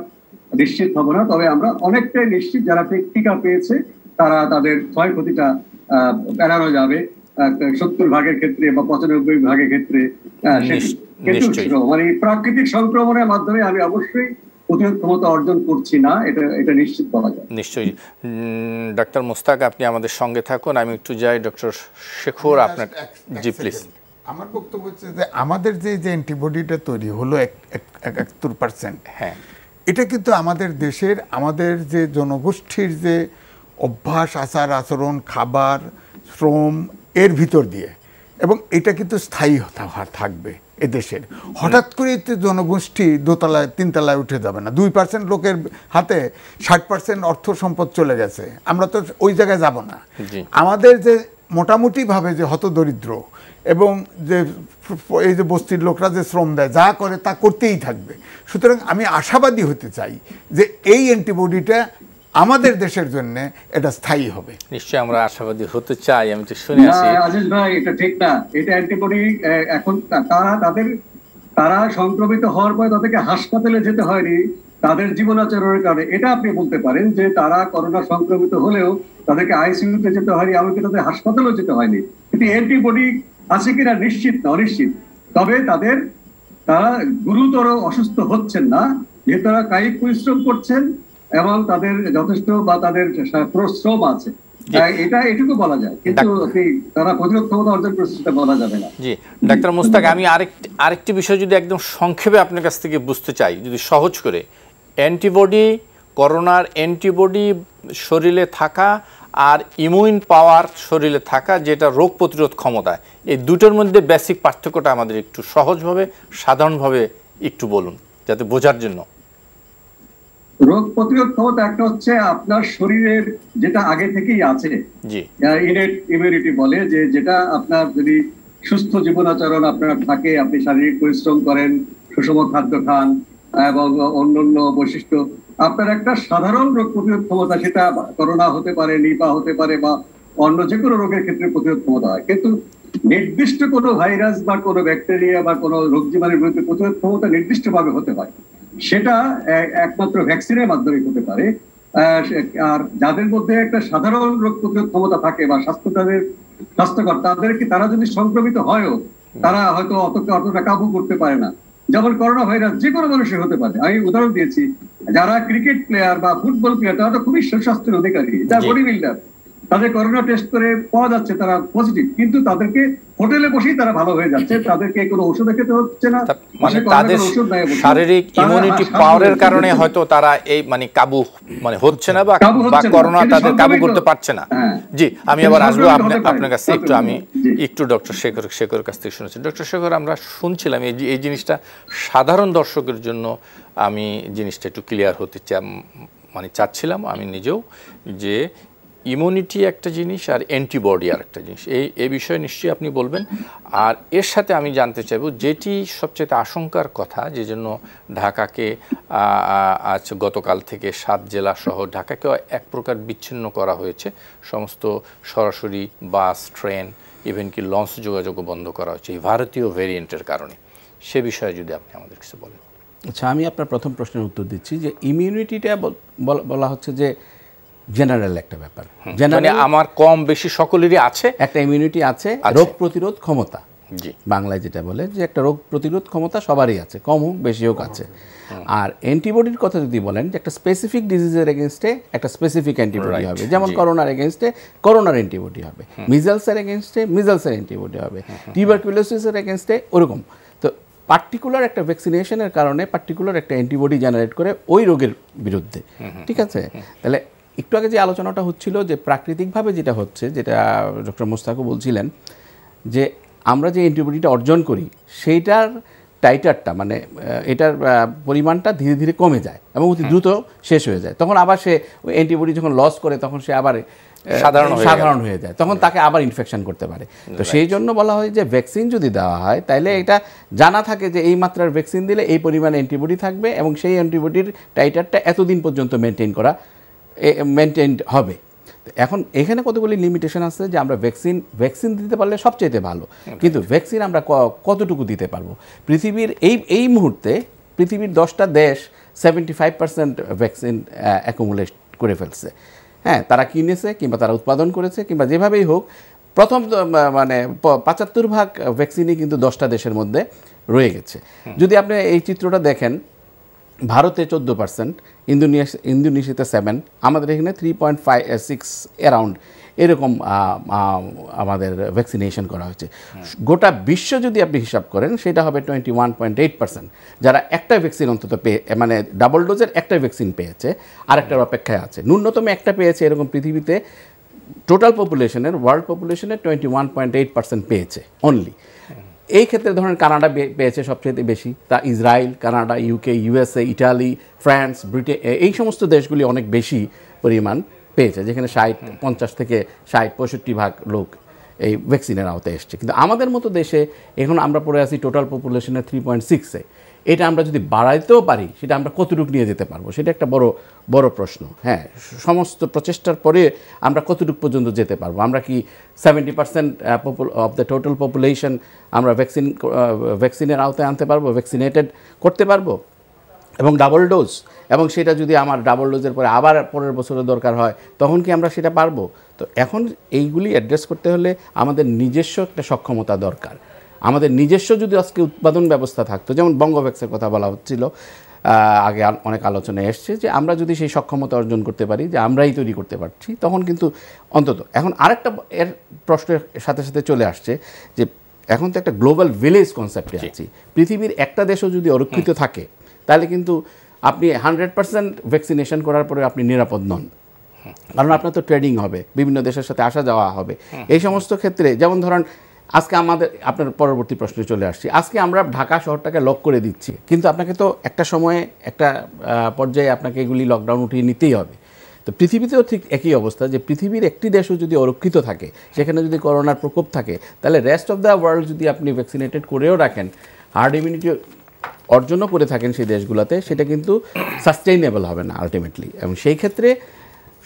নিশ্চিত হব না তবে আমরা অনেকটাই নিশ্চিত যারা টিকা পেয়েছে তারা তাদের ক্ষয়ক্ষতিটা এড়ানো যাবে সত্তর ভাগের ক্ষেত্রে বা পঁচানব্বই ভাগের ক্ষেত্রে মানে প্রাকৃতিক সংক্রমণের মাধ্যমে আমি অবশ্যই নিশ্চয়ই আপনি আমাদের সঙ্গে থাকুন আমি একটু ডক্টর শেখর আপনার যে যে অ্যান্টিবডিটা তৈরি হলো একাত্তর পার্সেন্ট হ্যাঁ এটা কিন্তু আমাদের দেশের আমাদের যে জনগোষ্ঠীর যে অভ্যাস আচার আচরণ খাবার শ্রম এর ভিতর দিয়ে এবং এটা কিন্তু স্থায়ী থাকবে এদেশের হঠাৎ করে জনগোষ্ঠী দোতলায় তিনতলায় উঠে যাবে না দুই পার্সেন্ট লোকের হাতে ষাট পার্সেন্ট অর্থ সম্পদ চলে গেছে আমরা তো ওই জায়গায় যাব না আমাদের যে মোটামুটিভাবে যে হতদরিদ্র এবং যে এই যে বস্তির লোকরা যে শ্রম দেয় যা করে তা করতেই থাকবে সুতরাং আমি আশাবাদী হতে চাই যে এই অ্যান্টিবডিটা আমাদের দেশের জন্য এটা স্থায়ী হবে নিশ্চয় আমরা আশাবাদী হতে চাই আমি তো শুনে আছি আজিজ ভাই এটা ঠিক না এটা অ্যান্টিবডি এখন তারা তাদের তারা সংক্রমিত হওয়ার পর তাদেরকে হাসপাতালে যেতে হয়নি তাদের জীবনাচরণের কারণে এটা আপনি বলতে পারেন যে তারা করোনা সংক্রমিত হলেও তাদেরকে আইসিইউতে যেতে হয়নি এমনকি তাদের হাসপাতালেও যেতে হয়নি কিন্তু অ্যান্টিবডি আছে কিনা নিশ্চিত না অনিশ্চিত তবে তাদের তারা গুরুতর অসুস্থ হচ্ছেন না যে তারা কায়িক পরিশ্রম করছেন এবং তাদের যথেষ্ট বা তাদের প্রশ্রম আছে অ্যান্টিবডি শরীরে থাকা আর ইমিউন পাওয়ার শরীরে থাকা যেটা রোগ প্রতিরোধ ক্ষমতা এই দুটোর মধ্যে বেসিক পার্থক্যটা আমাদের একটু সহজভাবে সাধারণভাবে একটু বলুন যাতে বোঝার জন্য রোগ প্রতিরোধ ক্ষমতা একটা হচ্ছে আপনার শরীরের যেটা আগে থেকেই আছে ইনেট ইমিউনিটি বলে যে যেটা আপনার যদি সুস্থ জীবনাচরণ আপনার থাকে আপনি শারীরিক পরিশ্রম করেন সুষম খাদ্য খান এবং অন্যান্য বৈশিষ্ট্য আপনার একটা সাধারণ রোগ প্রতিরোধ ক্ষমতা সেটা করোনা হতে পারে নিপা হতে পারে বা অন্য যে কোনো রোগের ক্ষেত্রে প্রতিরোধ ক্ষমতা হয় কিন্তু নির্দিষ্ট কোনো ভাইরাস বা কোনো ব্যাকটেরিয়া বা কোনো রোগ জীবাণের বিরুদ্ধে প্রতিরোধ ক্ষমতা নির্দিষ্টভাবে হতে হয় সেটা একমাত্র ভ্যাকসিনের মাধ্যমে হতে পারে আর যাদের মধ্যে একটা সাধারণ রোগ প্রতিরোধ ক্ষমতা থাকে বা স্বাস্থ্য তাদের স্বাস্থ্যকর তাদেরকে তারা যদি সংক্রমিত হয়ও তারা হয়তো অতটা অতটা কাবু করতে পারে না যেমন করোনা ভাইরাস যে কোনো মানুষের হতে পারে আমি উদাহরণ দিয়েছি যারা ক্রিকেট প্লেয়ার বা ফুটবল প্লেয়ার তারা তো খুবই সুস্বাস্থ্যের অধিকারী যারা বডি বিল্ডার তাদের করোনা টেস্ট করে পাওয়া যাচ্ছে তারা পজিটিভ কিন্তু তাদেরকে হোটেলে বসেই তারা ভালো হয়ে যাচ্ছে তাদেরকে কোনো ওষুধ খেতে হচ্ছে না মানে তাদের শারীরিক ইমিউনিটি পাওয়ারের কারণে হয়তো তারা এই মানে কাবু মানে হচ্ছে না বা বা করোনা তাদের কাবু করতে পারছে না হ্যাঁ। জি আমি আবার আসবো আপনার কাছে একটু আমি একটু ডক্টর শেখর শেখর কাছ থেকে শুনেছি ডক্টর শেখর আমরা শুনছিলাম এই এই জিনিসটা সাধারণ দর্শকের জন্য আমি জিনিসটা একটু ক্লিয়ার হতে চা মানে চাচ্ছিলাম আমি নিজেও যে ইমিউনিটি একটা জিনিস আর অ্যান্টিবডি আর একটা জিনিস এই এ বিষয়ে নিশ্চয়ই আপনি বলবেন আর এর সাথে আমি জানতে চাইব যেটি সবচেয়ে আশঙ্কার কথা যে জন্য ঢাকাকে আজ গতকাল থেকে সাত জেলা সহ ঢাকাকে এক প্রকার বিচ্ছিন্ন করা হয়েছে সমস্ত সরাসরি বাস ট্রেন ইভেন কি লঞ্চ যোগাযোগও বন্ধ করা হয়েছে এই ভারতীয় ভেরিয়েন্টের কারণে সে বিষয়ে যদি আপনি আমাদের কিছু বলেন আচ্ছা আমি আপনার প্রথম প্রশ্নের উত্তর দিচ্ছি যে ইমিউনিটিটা বলা হচ্ছে যে জেনারেল একটা ব্যাপার জেনারেল মানে আমার কম বেশি সকলেরই আছে একটা ইমিউনিটি আছে রোগ প্রতিরোধ ক্ষমতা বাংলায় যেটা বলে যে একটা রোগ প্রতিরোধ ক্ষমতা সবারই আছে কম হোক বেশি হোক আছে আর অ্যান্টিবডির কথা যদি বলেন যে একটা স্পেসিফিক ডিজিজের এগেনস্টে একটা স্পেসিফিক অ্যান্টিবডি হবে যেমন করোনার এগেনস্টে করোনার অ্যান্টিবডি হবে মিজালসের এগেনস্টে মিজালসের অ্যান্টিবডি হবে টিউবারকুলোসিসের এগেনস্টে ওরকম তো পার্টিকুলার একটা ভ্যাকসিনেশনের কারণে পার্টিকুলার একটা অ্যান্টিবডি জেনারেট করে ওই রোগের বিরুদ্ধে ঠিক আছে তাহলে একটু আগে যে আলোচনাটা হচ্ছিল যে প্রাকৃতিকভাবে যেটা হচ্ছে যেটা ডক্টর মোস্তাকু বলছিলেন যে আমরা যে অ্যান্টিবডিটা অর্জন করি সেইটার টাইটারটা মানে এটার পরিমাণটা ধীরে ধীরে কমে যায় এবং অতি দ্রুত শেষ হয়ে যায় তখন আবার সে ওই অ্যান্টিবডি যখন লস করে তখন সে আবার সাধারণ সাধারণ হয়ে যায় তখন তাকে আবার ইনফেকশন করতে পারে তো সেই জন্য বলা হয় যে ভ্যাকসিন যদি দেওয়া হয় তাহলে এটা জানা থাকে যে এই মাত্রার ভ্যাকসিন দিলে এই পরিমাণে অ্যান্টিবডি থাকবে এবং সেই অ্যান্টিবডির টাইটারটা এতদিন পর্যন্ত মেনটেন করা মেনটেন হবে এখন এখানে কতগুলি লিমিটেশন আছে যে আমরা ভ্যাকসিন ভ্যাকসিন দিতে পারলে সবচেয়ে ভালো কিন্তু ভ্যাকসিন আমরা কতটুকু দিতে পারবো পৃথিবীর এই এই মুহূর্তে পৃথিবীর দশটা দেশ seventy five percent vaccine accumulate করে ফেলছে হ্যাঁ তারা কিনেছে কিংবা তারা উৎপাদন করেছে কিংবা যেভাবেই হোক প্রথম মানে পঁচাত্তর ভাগ ভ্যাকসিনই কিন্তু দশটা দেশের মধ্যে রয়ে গেছে যদি আপনি এই চিত্রটা দেখেন ভারতে চোদ্দো পার্সেন্ট ইন্দোনেশিয়া ইন্দোনেশিয়াতে সেভেন আমাদের এখানে three point five six around এরকম আমাদের ভ্যাকসিনেশন করা হয়েছে গোটা বিশ্ব যদি আপনি হিসাব করেন সেটা হবে twenty one point eight percent যারা একটা ভ্যাকসিন অন্তত পেয়ে মানে ডাবল ডোজের একটা ভ্যাকসিন পেয়েছে আরেকটার অপেক্ষায় আছে ন্যূনতম একটা পেয়েছে এরকম পৃথিবীতে টোটাল পপুলেশনের ওয়ার্ল্ড পপুলেশনের twenty one point eight percent পেয়েছে অনলি এই ক্ষেত্রে ধরেন কানাডা পেয়েছে সবচেয়ে বেশি তা Israel Canada UK USA Italy France Britain এই সমস্ত দেশগুলি অনেক বেশি পরিমাণ পেয়েছে যেখানে ষাট পঞ্চাশ থেকে ষাট পঁয়ষট্টি ভাগ লোক এই ভ্যাকসিনের আওতায় এসছে কিন্তু আমাদের মতো দেশে এখন আমরা পড়ে আছি টোটাল পপুলেশনের থ্রি পয়েন্ট সিক্সে এটা আমরা যদি বাড়াইতেও পারি সেটা আমরা কতটুকু নিয়ে যেতে পারবো সেটা একটা বড় বড় প্রশ্ন হ্যাঁ সমস্ত প্রচেষ্টার পরে আমরা কতটুকু পর্যন্ত যেতে পারবো আমরা কি seventy percent of the total population আমরা ভ্যাকসিন ভ্যাকসিনের uh, আওতায় আনতে পারবো ভ্যাকসিনেটেড করতে পারবো এবং ডাবল ডোজ এবং সেটা যদি আমার ডাবল ডোজের পরে আবার পরের বছরের দরকার হয় তখন কি আমরা সেটা পারবো তো এখন এইগুলি অ্যাড্রেস করতে হলে আমাদের নিজস্ব একটা সক্ষমতা দরকার আমাদের নিজস্ব যদি আজকে উৎপাদন ব্যবস্থা থাকতো যেমন বঙ্গভ্যাক্সের কথা বলা হচ্ছিল আগে অনেক আলোচনায় এসছে যে আমরা যদি সেই সক্ষমতা অর্জন করতে পারি যে আমরাই তৈরি করতে পারছি তখন কিন্তু অন্তত এখন আরেকটা এর প্রশ্নের সাথে সাথে চলে আসছে যে এখন তো একটা গ্লোবাল ভিলেজ কনসেপ্টে আছি পৃথিবীর একটা দেশও যদি অরক্ষিত থাকে তাহলে কিন্তু আপনি হান্ড্রেড পার্সেন্ট ভ্যাকসিনেশন করার পরে আপনি নিরাপদ নন কারণ আপনার তো ট্রেডিং হবে বিভিন্ন দেশের সাথে আসা যাওয়া হবে এই সমস্ত ক্ষেত্রে যেমন ধরেন আজকে আমাদের আপনার পরবর্তী প্রশ্নে চলে আসছি আজকে আমরা ঢাকা শহরটাকে লক করে দিচ্ছি কিন্তু আপনাকে তো একটা সময়ে একটা পর্যায়ে আপনাকে এগুলি লকডাউন উঠিয়ে নিতেই হবে তো পৃথিবীতেও ঠিক একই অবস্থা যে পৃথিবীর একটি দেশও যদি অরক্ষিত থাকে সেখানে যদি করোনার প্রকোপ থাকে তাহলে রেস্ট অফ দ্য ওয়ার্ল্ড যদি আপনি ভ্যাকসিনেটেড করেও রাখেন হার্ড ইমিউনিটি অর্জনও করে থাকেন সেই দেশগুলোতে সেটা কিন্তু সাস্টেইনেবল হবে না আলটিমেটলি এবং সেই ক্ষেত্রে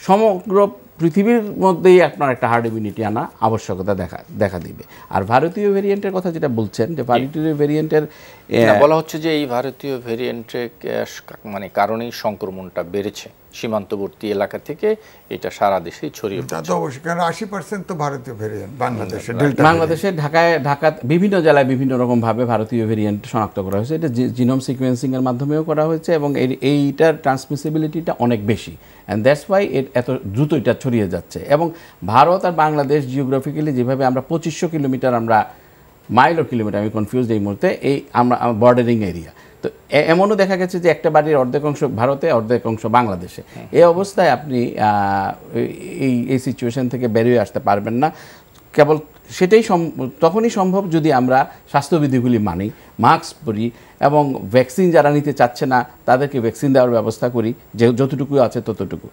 সমগ্র পৃথিবীর মধ্যেই আপনার একটা হার্ড ইমিউনিটি আনা আবশ্যকতা দেখা দেখা দিবে আর ভারতীয় ভেরিয়েন্টের কথা যেটা বলছেন যে ভারতীয় ভেরিয়েন্টের বলা হচ্ছে যে এই ভারতীয় ভেরিয়েন্টে মানে কারণেই সংক্রমণটা বেড়েছে সীমান্তবর্তী এলাকা থেকে এটা সারা দেশেই ছড়িয়ে তো অবশ্যই ভারতীয় ভেরিয়েন্ট বাংলাদেশে বাংলাদেশে ঢাকায় ঢাকা বিভিন্ন জেলায় বিভিন্ন ভাবে ভারতীয় ভেরিয়েন্ট শনাক্ত করা হয়েছে এটা জিনোম এর মাধ্যমেও করা হয়েছে এবং এইটার ট্রান্সমিসিবিলিটিটা অনেক বেশি অ্যান্ড দ্যাটস ওয়াই এত দ্রুত এটা ছড়িয়ে যাচ্ছে এবং ভারত আর বাংলাদেশ জিওগ্রাফিক্যালি যেভাবে আমরা পঁচিশশো কিলোমিটার আমরা মাইল ও কিলোমিটার আমি কনফিউজ এই মুহূর্তে এই আমরা বর্ডারিং এরিয়া তো এমনও দেখা গেছে যে একটা বাড়ির অর্ধেক অংশ ভারতে অর্ধেক অংশ বাংলাদেশে হ্যাঁ। এই অবস্থায় আপনি এই এই সিচুয়েশন থেকে বেরিয়ে আসতে পারবেন না কেবল সেটাই তখনই সম্ভব যদি আমরা স্বাস্থ্যবিধিগুলি মানি মাস্ক পরি এবং ভ্যাকসিন যারা নিতে চাচ্ছে না তাদেরকে ভ্যাকসিন দেওয়ার ব্যবস্থা করি যে যতটুকু আছে ততটুকু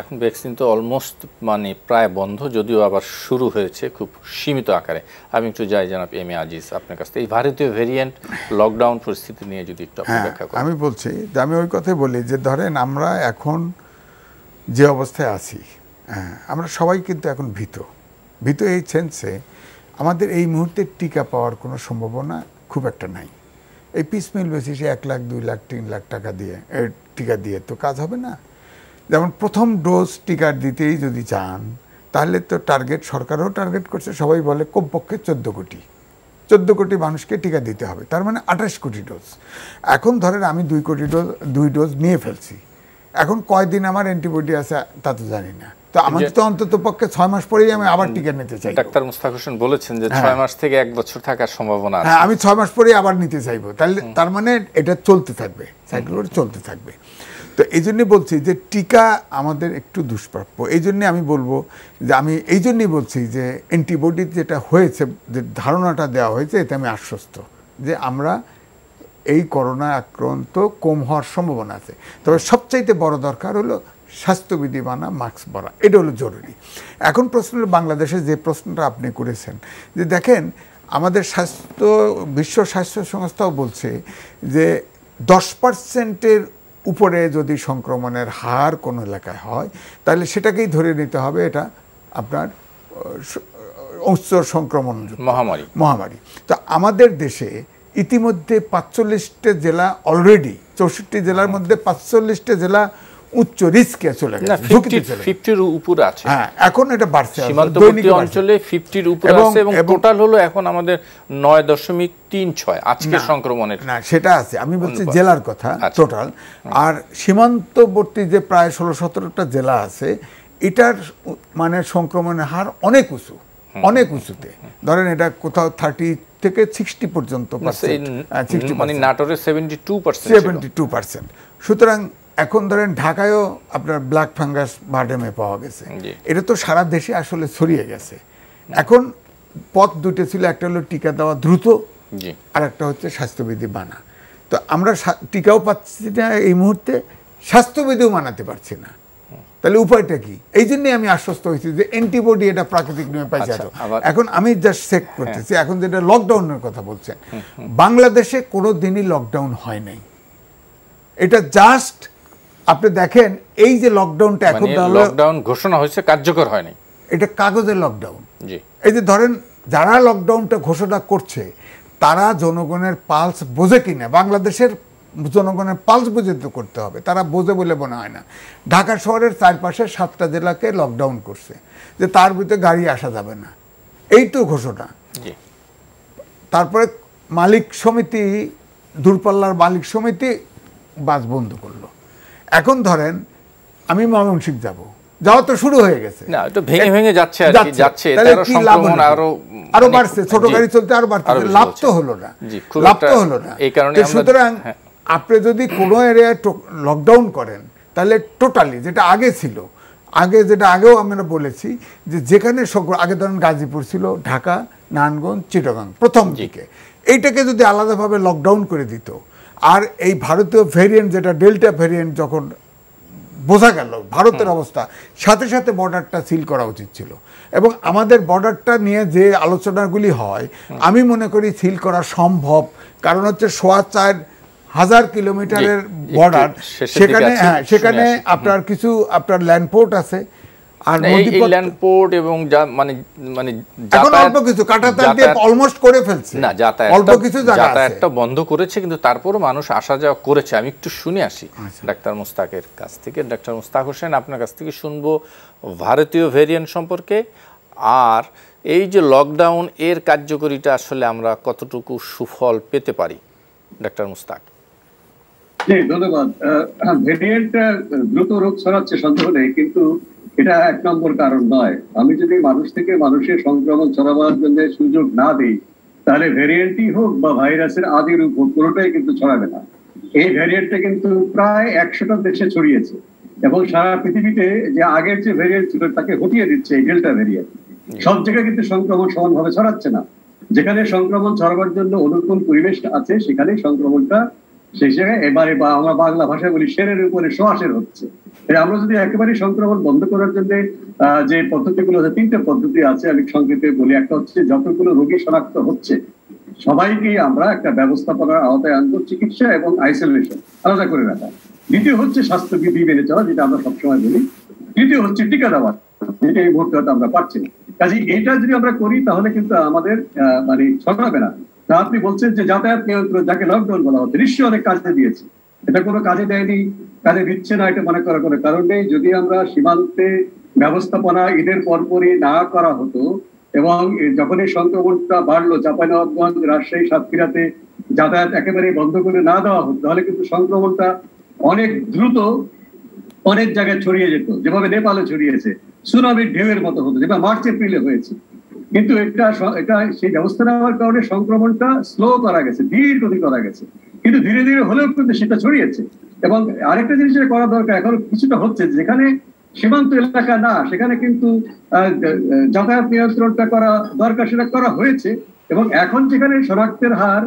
এখন ভ্যাকসিন তো অলমোস্ট মানে প্রায় বন্ধ যদিও আবার শুরু হয়েছে খুব সীমিত আকারে আমি একটু যাই জানাব এম এ আজিজ আপনার কাছে এই ভারতীয় ভেরিয়েন্ট লকডাউন পরিস্থিতি নিয়ে যদি একটু হ্যাঁ, ব্যাখ্যা আমি বলছি যে আমি ওই কথাই বলি যে ধরেন আমরা এখন যে অবস্থায় আছি হ্যাঁ আমরা সবাই কিন্তু এখন ভীত ভীত এই সেন্সে আমাদের এই মুহূর্তে টিকা পাওয়ার কোনো সম্ভাবনা খুব একটা নাই এই পিসমিল সে এক লাখ দুই লাখ তিন লাখ টাকা দিয়ে টিকা দিয়ে তো কাজ হবে না যেমন প্রথম ডোজ টিকা দিতেই যদি চান তাহলে তো টার্গেট সরকারও টার্গেট করছে সবাই বলে কমপক্ষে চোদ্দো কোটি চোদ্দো কোটি মানুষকে টিকা দিতে হবে তার মানে আঠাশ কোটি ডোজ এখন ধরেন আমি দুই কোটি ডোজ দুই ডোজ নিয়ে ফেলছি এখন কয়দিন আমার অ্যান্টিবডি আছে তা তো জানি না তো আমাকে তো অন্তত পক্ষে ছয় মাস পরেই আমি আবার টিকা নিতে চাই ডাক্তার মুস্তাক হোসেন বলেছেন যে হ্যাঁ। ছয় মাস থেকে এক বছর থাকার সম্ভাবনা হ্যাঁ আমি ছয় মাস পরেই আবার নিতে চাইবো তাহলে তার মানে এটা চলতে থাকবে সাইকেল চলতে থাকবে তো এই জন্যে বলছি যে টিকা আমাদের একটু দুষ্প্রাপ্য এই জন্যে আমি বলবো যে আমি এই জন্যেই বলছি যে অ্যান্টিবডি যেটা হয়েছে যে ধারণাটা দেওয়া হয়েছে এতে আমি আশ্বস্ত যে আমরা এই করোনা আক্রান্ত কম হওয়ার সম্ভাবনা আছে তবে সবচাইতে বড় দরকার হলো স্বাস্থ্যবিধি মানা মাস্ক পরা এটা হলো জরুরি এখন প্রশ্ন হলো বাংলাদেশে যে প্রশ্নটা আপনি করেছেন যে দেখেন আমাদের স্বাস্থ্য বিশ্ব স্বাস্থ্য সংস্থাও বলছে যে দশ পার্সেন্টের উপরে যদি সংক্রমণের হার কোনো এলাকায় হয় তাহলে সেটাকেই ধরে নিতে হবে এটা আপনার উচ্চ সংক্রমণ মহামারী মহামারী তো আমাদের দেশে ইতিমধ্যে পাঁচচল্লিশটা জেলা অলরেডি চৌষট্টি জেলার মধ্যে পাঁচচল্লিশটা জেলা উচ্চ রিস্কে চলে গেছে আছে হ্যাঁ, এখন এটা সীমান্তবর্তী অঞ্চলে ফিফটির উপরে আছে এবং টোটাল হলো এখন আমাদের নয় দশমিক তিন ছয় সংক্রমণের না সেটা আছে আমি বলছি জেলার কথা টোটাল আচ্ছা। আর সীমান্তবর্তী যে প্রায় ষোলো সতেরোটা জেলা আছে এটার মানে সংক্রমণের হার অনেক উঁচু অনেক উঁচুতে ধরেন এটা কোথাও থার্টি থেকে সিক্সটি পর্যন্ত হ্যাঁ, মানে নাটোরে seventy two percent seventy two percent সুতরাং এখন ধরেন ঢাকায়ও আপনার ব্ল্যাক ফাঙ্গাস বার্ডেমে পাওয়া গেছে এটা তো সারা দেশে আসলে ছড়িয়ে গেছে এখন পথ দুটো ছিল একটা হলো টিকা দেওয়া দ্রুত আর একটা হচ্ছে স্বাস্থ্যবিধি মানা তো আমরা টিকাও পাচ্ছি না এই মুহূর্তে স্বাস্থ্যবিধিও মানাতে পারছি না তাহলে উপায়টা কি এই জন্যই আমি আশ্বস্ত হয়েছি যে অ্যান্টিবডি এটা প্রাকৃতিক নিয়মে পাইছে আচ্ছা, এখন আমি জাস্ট হ্যাঁ। চেক করতেছি এখন যেটা লকডাউনের কথা বলছেন বাংলাদেশে কোনো দিনই লকডাউন হয় নাই এটা জাস্ট আপনি দেখেন এই যে লকডাউনটা এখন মানে লকডাউন ঘোষণা হয়েছে কার্যকর হয়নি এটা কাগজের লকডাউন এই যে ধরেন যারা লকডাউনটা ঘোষণা করছে তারা জনগণের পালস বোঝে কিনা বাংলাদেশের জনগণের পালস তো করতে হবে তারা বোঝে বলে মনে হয় না ঢাকা শহরের চারপাশে সাতটা জেলাকে লকডাউন করছে যে তার ভিতরে গাড়ি আসা যাবে না এই তো ঘোষণা তারপরে মালিক সমিতি দূরপাল্লার মালিক সমিতি বাস বন্ধ করলো এখন ধরেন আমি ময়মনসিংহ যাব যাওয়া তো শুরু হয়ে গেছে আরো বাড়ছে ছোট গাড়ি চলতে আরো বাড়ছে লাভ তো হলো না লাভ তো হলো না সুতরাং হ্যাঁ। আপনি যদি কোনো এরিয়ায় লকডাউন করেন তাহলে টোটালি যেটা আগে ছিল আগে যেটা আগেও আমরা বলেছি যে যেখানে আগে ধরেন গাজীপুর ছিল ঢাকা নারায়ণগঞ্জ চিটাগাং প্রথম দিকে এইটাকে যদি আলাদাভাবে লকডাউন করে দিত আর এই ভারতীয় ভেরিয়েন্ট যেটা ডেল্টা ভেরিয়েন্ট যখন বোঝা গেল ভারতের অবস্থা সাথে সাথে বর্ডারটা সিল করা উচিত ছিল এবং আমাদের বর্ডারটা নিয়ে যে আলোচনাগুলি হয় আমি মনে করি সিল করা সম্ভব কারণ হচ্ছে সোয়া চার হাজার কিলোমিটারের বর্ডার সেখানে হ্যাঁ সেখানে আপনার কিছু আপনার ল্যান্ডপোর্ট আছে আর মানে, মানে অলমোস্ট করে ফেলছে না যাতায়াত অল্প কিছু বন্ধ করেছে কিন্তু তারপরও মানুষ আসা যাওয়া করেছে আমি একটু শুনে আসি আচ্ছা। ডাক্তার মুস্তাকের কাছ থেকে ডাক্তার মুস্তাক হোসেন আপনার কাছ থেকে শুনবো ভারতীয় ভেরিয়েন্ট সম্পর্কে আর এই যে লকডাউন এর কার্যকরীটা আসলে আমরা কতটুকু সুফল পেতে পারি ডাক্তার মুস্তাক ধন্যবাদ ভেরিয়েন্ট দ্রুত রোগ ছড়াচ্ছে সন্দেহ নেই কিন্তু এটা এক নম্বর কারণ নয় আমি যদি মানুষ থেকে মানুষের সংক্রমণ ছড়াবার জন্য সুযোগ না দিই তাহলে ভ্যারিয়েন্টই হোক বা ভাইরাসের আদি রূপ হোক কোনোটাই কিন্তু ছড়াবে না এই ভ্যারিয়েন্টটা কিন্তু প্রায় একশোটা দেশে ছড়িয়েছে এবং সারা পৃথিবীতে যে আগের যে ভ্যারিয়েন্ট ছিল তাকে হটিয়ে দিচ্ছে এই ডেল্টা ভ্যারিয়েন্ট সব জায়গায় কিন্তু সংক্রমণ সমানভাবে ছড়াচ্ছে না যেখানে সংক্রমণ ছড়াবার জন্য অনুকূল পরিবেশ আছে সেখানে সংক্রমণটা সেই হিসেবে এবারে আমরা বাংলা ভাষা বলি সেরের উপরে সোয়াশের হচ্ছে আমরা যদি একেবারে সংক্রমণ বন্ধ করার জন্য যে পদ্ধতিগুলো আছে তিনটে পদ্ধতি আছে আমি সংক্ষেপে বলি একটা হচ্ছে যতগুলো রোগী শনাক্ত হচ্ছে সবাইকে আমরা একটা ব্যবস্থাপনার আওতায় আনবো চিকিৎসা এবং আইসোলেশন আলাদা করে রাখা দ্বিতীয় হচ্ছে স্বাস্থ্যবিধি মেনে চলা যেটা আমরা সবসময় বলি তৃতীয় হচ্ছে টিকা দেওয়া যেটা এই মুহূর্তে আমরা পাচ্ছি না কাজে এটা যদি আমরা করি তাহলে কিন্তু আমাদের মানে ছড়াবে না তা আপনি বলছেন যে যাতায়াত নিয়ন্ত্রণ যাকে লকডাউন বলা হচ্ছে নিশ্চয়ই অনেক কাজে দিয়েছে এটা কোনো কাজে দেয়নি কাজে দিচ্ছে না এটা মনে করা কোনো কারণ নেই যদি আমরা সীমান্তে ব্যবস্থাপনা ঈদের পরপরই না করা হতো এবং যখন এই সংক্রমণটা বাড়লো চাঁপাইনবাবগঞ্জ রাজশাহী সাতক্ষীরাতে যাতায়াত একেবারে বন্ধ করে না দেওয়া হতো তাহলে কিন্তু সংক্রমণটা অনেক দ্রুত অনেক জায়গায় ছড়িয়ে যেত যেভাবে নেপালে ছড়িয়েছে সুনামির ঢেউয়ের মতো হতো যেভাবে মার্চ এপ্রিলে হয়েছে কিন্তু এটা এটা সেই ব্যবস্থা নেওয়ার কারণে সংক্রমণটা স্লো করা গেছে ধীর গতি করা গেছে কিন্তু ধীরে ধীরে হলেও কিন্তু সেটা ছড়িয়েছে এবং আরেকটা জিনিস করা দরকার এখন কিছুটা হচ্ছে যেখানে সীমান্ত এলাকা না সেখানে কিন্তু যাতায়াত নিয়ন্ত্রণটা করা দরকার সেটা করা হয়েছে এবং এখন যেখানে শনাক্তের হার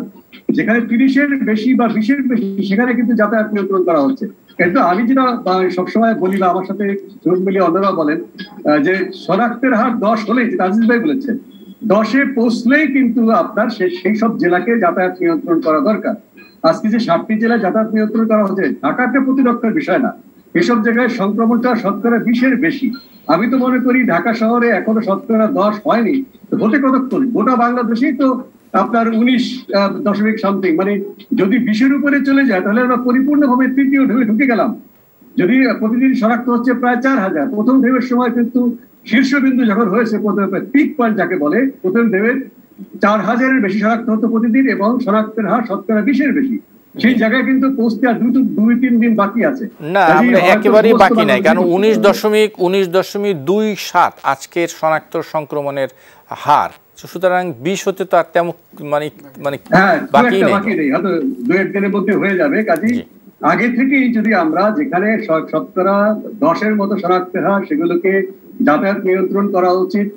যেখানে তিরিশের বেশি বা বিশের বেশি সেখানে কিন্তু যাতায়াত নিয়ন্ত্রণ করা হচ্ছে কিন্তু আমি যেটা সবসময় বলি বা আমার সাথে সুযোগ মিলিয়ে অন্যরা বলেন যে শনাক্তের হার দশ হলেই যেটা ভাই বলেছেন দশে পৌঁছলেই কিন্তু আপনার সেই সব জেলাকে যাতায়াত নিয়ন্ত্রণ করা দরকার আজকে যে সাতটি জেলা যাতায়াত নিয়ন্ত্রণ করা হচ্ছে ঢাকাতে প্রতিরক্ষার বিষয় না এসব জায়গায় সংক্রমণটা শতকরা বিশের বেশি আমি তো মনে করি ঢাকা শহরে এখনো শতকরা দশ হয়নি হতে কতক্ষণ গোটা বাংলাদেশেই তো আপনার উনিশ দশমিক সামথিং মানে যদি বিশের উপরে চলে যায় তাহলে আমরা পরিপূর্ণভাবে তৃতীয় ঢেউ ঢুকে গেলাম যদি প্রতিদিন শনাক্ত হচ্ছে প্রায় চার হাজার প্রথম ঢেউয়ের সময় কিন্তু শীর্ষবিন্দু যখন হয়েছে প্রথমে পিক পয়েন্ট যাকে বলে প্রথম ঢেউয়ের চার হাজারের বেশি শনাক্ত হতো প্রতিদিন এবং শনাক্তের হার শতকরা বিশের বেশি সেই জায়গায় কিন্তু পৌঁছতে আর দুই তিন দিন বাকি আছে না আমরা একেবারেই বাকি নাই কারণ উনিশ দশমিক উনিশ দশমিক দুই সাত আজকের শনাক্ত সংক্রমণের হার সুতরাং বিশ হতে তো আর তেমন মানে মানে হ্যাঁ, বাকি নেই দু এক দিনের মধ্যে হয়ে যাবে কাজী আগে থেকেই যদি আমরা যেখানে শতকরা দশের মতো শনাক্তের হার সেগুলোকে যাতায়াত নিয়ন্ত্রণ করা উচিত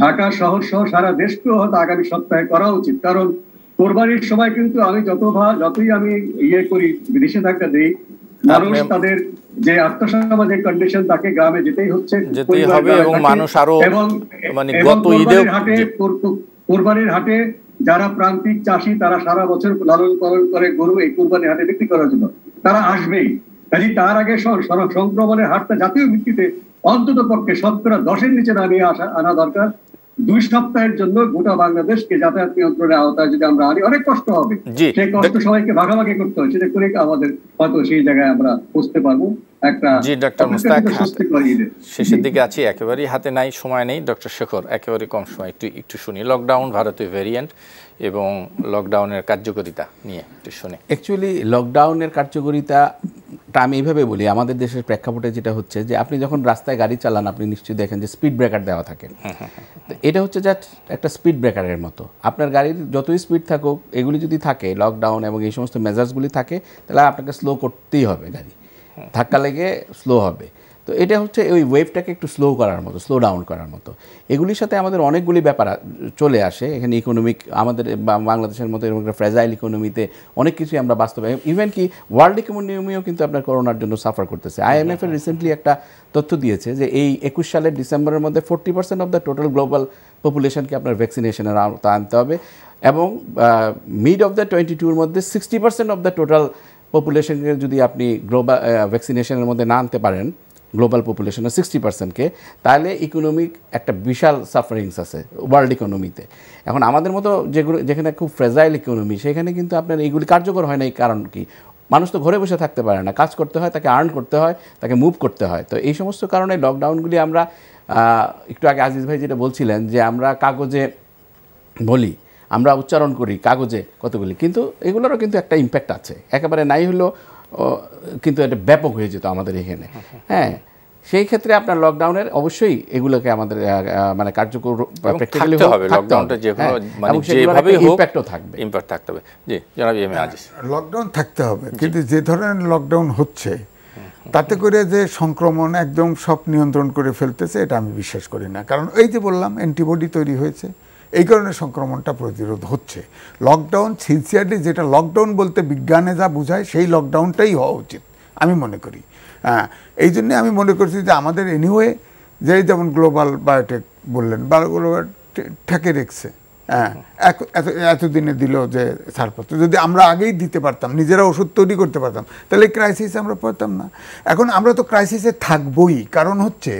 ঢাকা শহর সহ সারা দেশকেও হয়তো আগামী সপ্তাহে করা উচিত কারণ কোরবানির সময় কিন্তু আমি যত যতই আমি ইয়ে করি বিদেশে দিই হ্যাঁ, মানুষ তাদের যে আত্মসমাজের কন্ডিশন তাকে গ্রামে যেতেই হচ্ছে যেতেই হবে এবং মানুষ আরো মানে গত হাটে কোরবানির হাটে যারা প্রান্তিক চাষি তারা সারা বছর লালন পালন করে গরু এই কোরবানির হাটে বিক্রি করার জন্য তারা আসবেই কাজে তার আগে সংক্রমণের হারটা জাতীয় ভিত্তিতে অন্তত পক্ষে শতকরা দশের নিচে নামিয়ে আসা আনা দরকার দুই সপ্তাহের জন্য গোটা বাংলাদেশকে যাতায়াত নিয়ন্ত্রণের আওতায় যদি আমরা আনি অনেক কষ্ট হবে সেই কষ্ট সবাইকে ভাগাভাগি করতে হবে সেটা করে আমাদের হয়তো সেই জায়গায় আমরা বুঝতে পারবো জি ডক্টর মুস্তাক শেষের দিকে আছি একেবারেই হাতে নাই সময় নেই ডক্টর শেখর একেবারে কম সময় একটু একটু শুনি লকডাউন ভারতীয় ভেরিয়েন্ট এবং লকডাউনের কার্যকারিতা নিয়ে একটু শুনে অ্যাকচুয়ালি লকডাউনের কার্যকরিতা আমি এইভাবে বলি আমাদের দেশের প্রেক্ষাপটে যেটা হচ্ছে যে আপনি যখন রাস্তায় গাড়ি চালান আপনি নিশ্চয়ই দেখেন যে স্পিড ব্রেকার দেওয়া থাকে তো এটা হচ্ছে জাস্ট একটা স্পিড ব্রেকারের মতো আপনার গাড়ির যতই স্পিড থাকুক এগুলি যদি থাকে লকডাউন এবং এই সমস্ত মেজার্সগুলি থাকে তাহলে আপনাকে স্লো করতেই হবে গাড়ি ধাক্কা লেগে স্লো হবে তো এটা হচ্ছে ওই ওয়েভটাকে একটু স্লো করার মতো স্লো ডাউন করার মতো এগুলির সাথে আমাদের অনেকগুলি ব্যাপার চলে আসে এখানে ইকোনমিক আমাদের বাংলাদেশের মতো এরকম একটা ফ্রেজাইল ইকোনমিতে অনেক কিছুই আমরা বাস্তবে ইভেন কি ওয়ার্ল্ড ইকোনমিও কিন্তু আপনার করোনার জন্য সাফার করতেছে আইএমএফ এর রিসেন্টলি একটা তথ্য দিয়েছে যে এই একুশ সালের ডিসেম্বরের মধ্যে forty percent of the total global পপুলেশনকে আপনার ভ্যাকসিনেশনের আওতা আনতে হবে এবং মিড অফ দ্য টোয়েন্টি টুর মধ্যে sixty percent of the total পপুলেশনকে যদি আপনি গ্লোবাল ভ্যাকসিনেশনের মধ্যে না আনতে পারেন গ্লোবাল পপুলেশনের সিক্সটি পার্সেন্টকে তাহলে ইকোনমিক একটা বিশাল সাফারিংস আছে ওয়ার্ল্ড ইকোনমিতে এখন আমাদের মতো যেগুলো যেখানে খুব ফ্রেজাইল ইকোনমি সেখানে কিন্তু আপনার এইগুলি কার্যকর হয় না এই কারণ কি মানুষ তো ঘরে বসে থাকতে পারে না কাজ করতে হয় তাকে আর্ন করতে হয় তাকে মুভ করতে হয় তো এই সমস্ত কারণে লকডাউনগুলি আমরা একটু আগে আজিজ ভাই যেটা বলছিলেন যে আমরা কাগজে বলি আমরা উচ্চারণ করি কাগজে কতগুলি কিন্তু এগুলোরও কিন্তু একটা ইম্প্যাক্ট আছে একেবারে নাই হলেও কিন্তু এটা ব্যাপক হয়ে যেত আমাদের এখানে হ্যাঁ সেই ক্ষেত্রে আপনার লকডাউনের অবশ্যই এগুলোকে আমাদের মানে কার্যকর প্র্যাকটিক্যালি হবে লকডাউনটা যে হ্যাঁ, মানে যেভাবেই হোক ইমপ্যাক্টও থাকবে ইমপ্যাক্ট থাকতে হবে জি জনাব এম হ্যাঁ, আজিজ লকডাউন থাকতে হবে কিন্তু যে ধরনের লকডাউন হচ্ছে তাতে করে যে সংক্রমণ একদম সব নিয়ন্ত্রণ করে ফেলতেছে এটা আমি বিশ্বাস করি না কারণ এই যে বললাম অ্যান্টিবডি তৈরি হয়েছে এই কারণে সংক্রমণটা প্রতিরোধ হচ্ছে লকডাউন সিনসিয়ারলি যেটা লকডাউন বলতে বিজ্ঞানে যা বোঝায় সেই লকডাউনটাই হওয়া উচিত আমি মনে করি হ্যাঁ এই জন্যে আমি মনে করছি যে আমাদের এনিওয়ে যে যেমন গ্লোবাল বায়োটেক বললেন বা গ্লোবাল ঠেকে রেখছে হ্যাঁ এত এতদিনে দিল যে ছাড়পত্র যদি আমরা আগেই দিতে পারতাম নিজেরা ওষুধ তৈরি করতে পারতাম তাহলে ক্রাইসিসে আমরা পড়তাম না এখন আমরা তো ক্রাইসিসে থাকবই কারণ হচ্ছে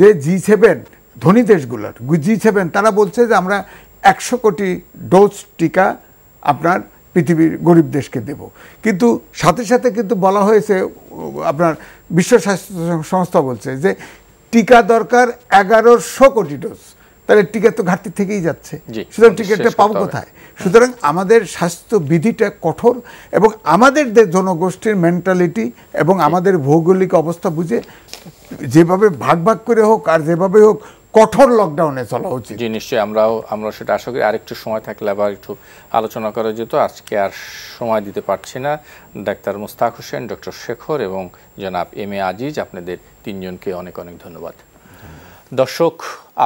যে জি সেভেন ধনী দেশগুলোর জি সেভেন তারা বলছে যে আমরা একশো কোটি ডোজ টিকা আপনার পৃথিবীর গরিব দেশকে দেব কিন্তু সাথে সাথে কিন্তু বলা হয়েছে আপনার বিশ্ব স্বাস্থ্য সংস্থা বলছে যে টিকা দরকার এগারোশো কোটি ডোজ তাহলে টিকা তো ঘাটতি থেকেই যাচ্ছে সুতরাং টিকাটা পাবো কোথায় সুতরাং আমাদের স্বাস্থ্য বিধিটা কঠোর এবং আমাদের জনগোষ্ঠীর মেন্টালিটি এবং আমাদের ভৌগোলিক অবস্থা বুঝে যেভাবে ভাগ ভাগ করে হোক আর যেভাবে হোক কঠোর লকডাউনে চলা উচিত জি নিশ্চয়ই আমরাও আমরা সেটা আশা করি আরেকটু সময় থাকলে আবার একটু আলোচনা করা যেত আজকে আর সময় দিতে পারছি না ডাক্তার মুস্তাক হোসেন ডক্টর শেখর এবং জনাব এম এ আজিজ আপনাদের তিনজনকে অনেক অনেক ধন্যবাদ দর্শক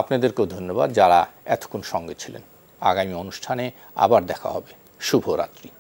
আপনাদেরকেও ধন্যবাদ যারা এতক্ষণ সঙ্গে ছিলেন আগামী অনুষ্ঠানে আবার দেখা হবে শুভরাত্রি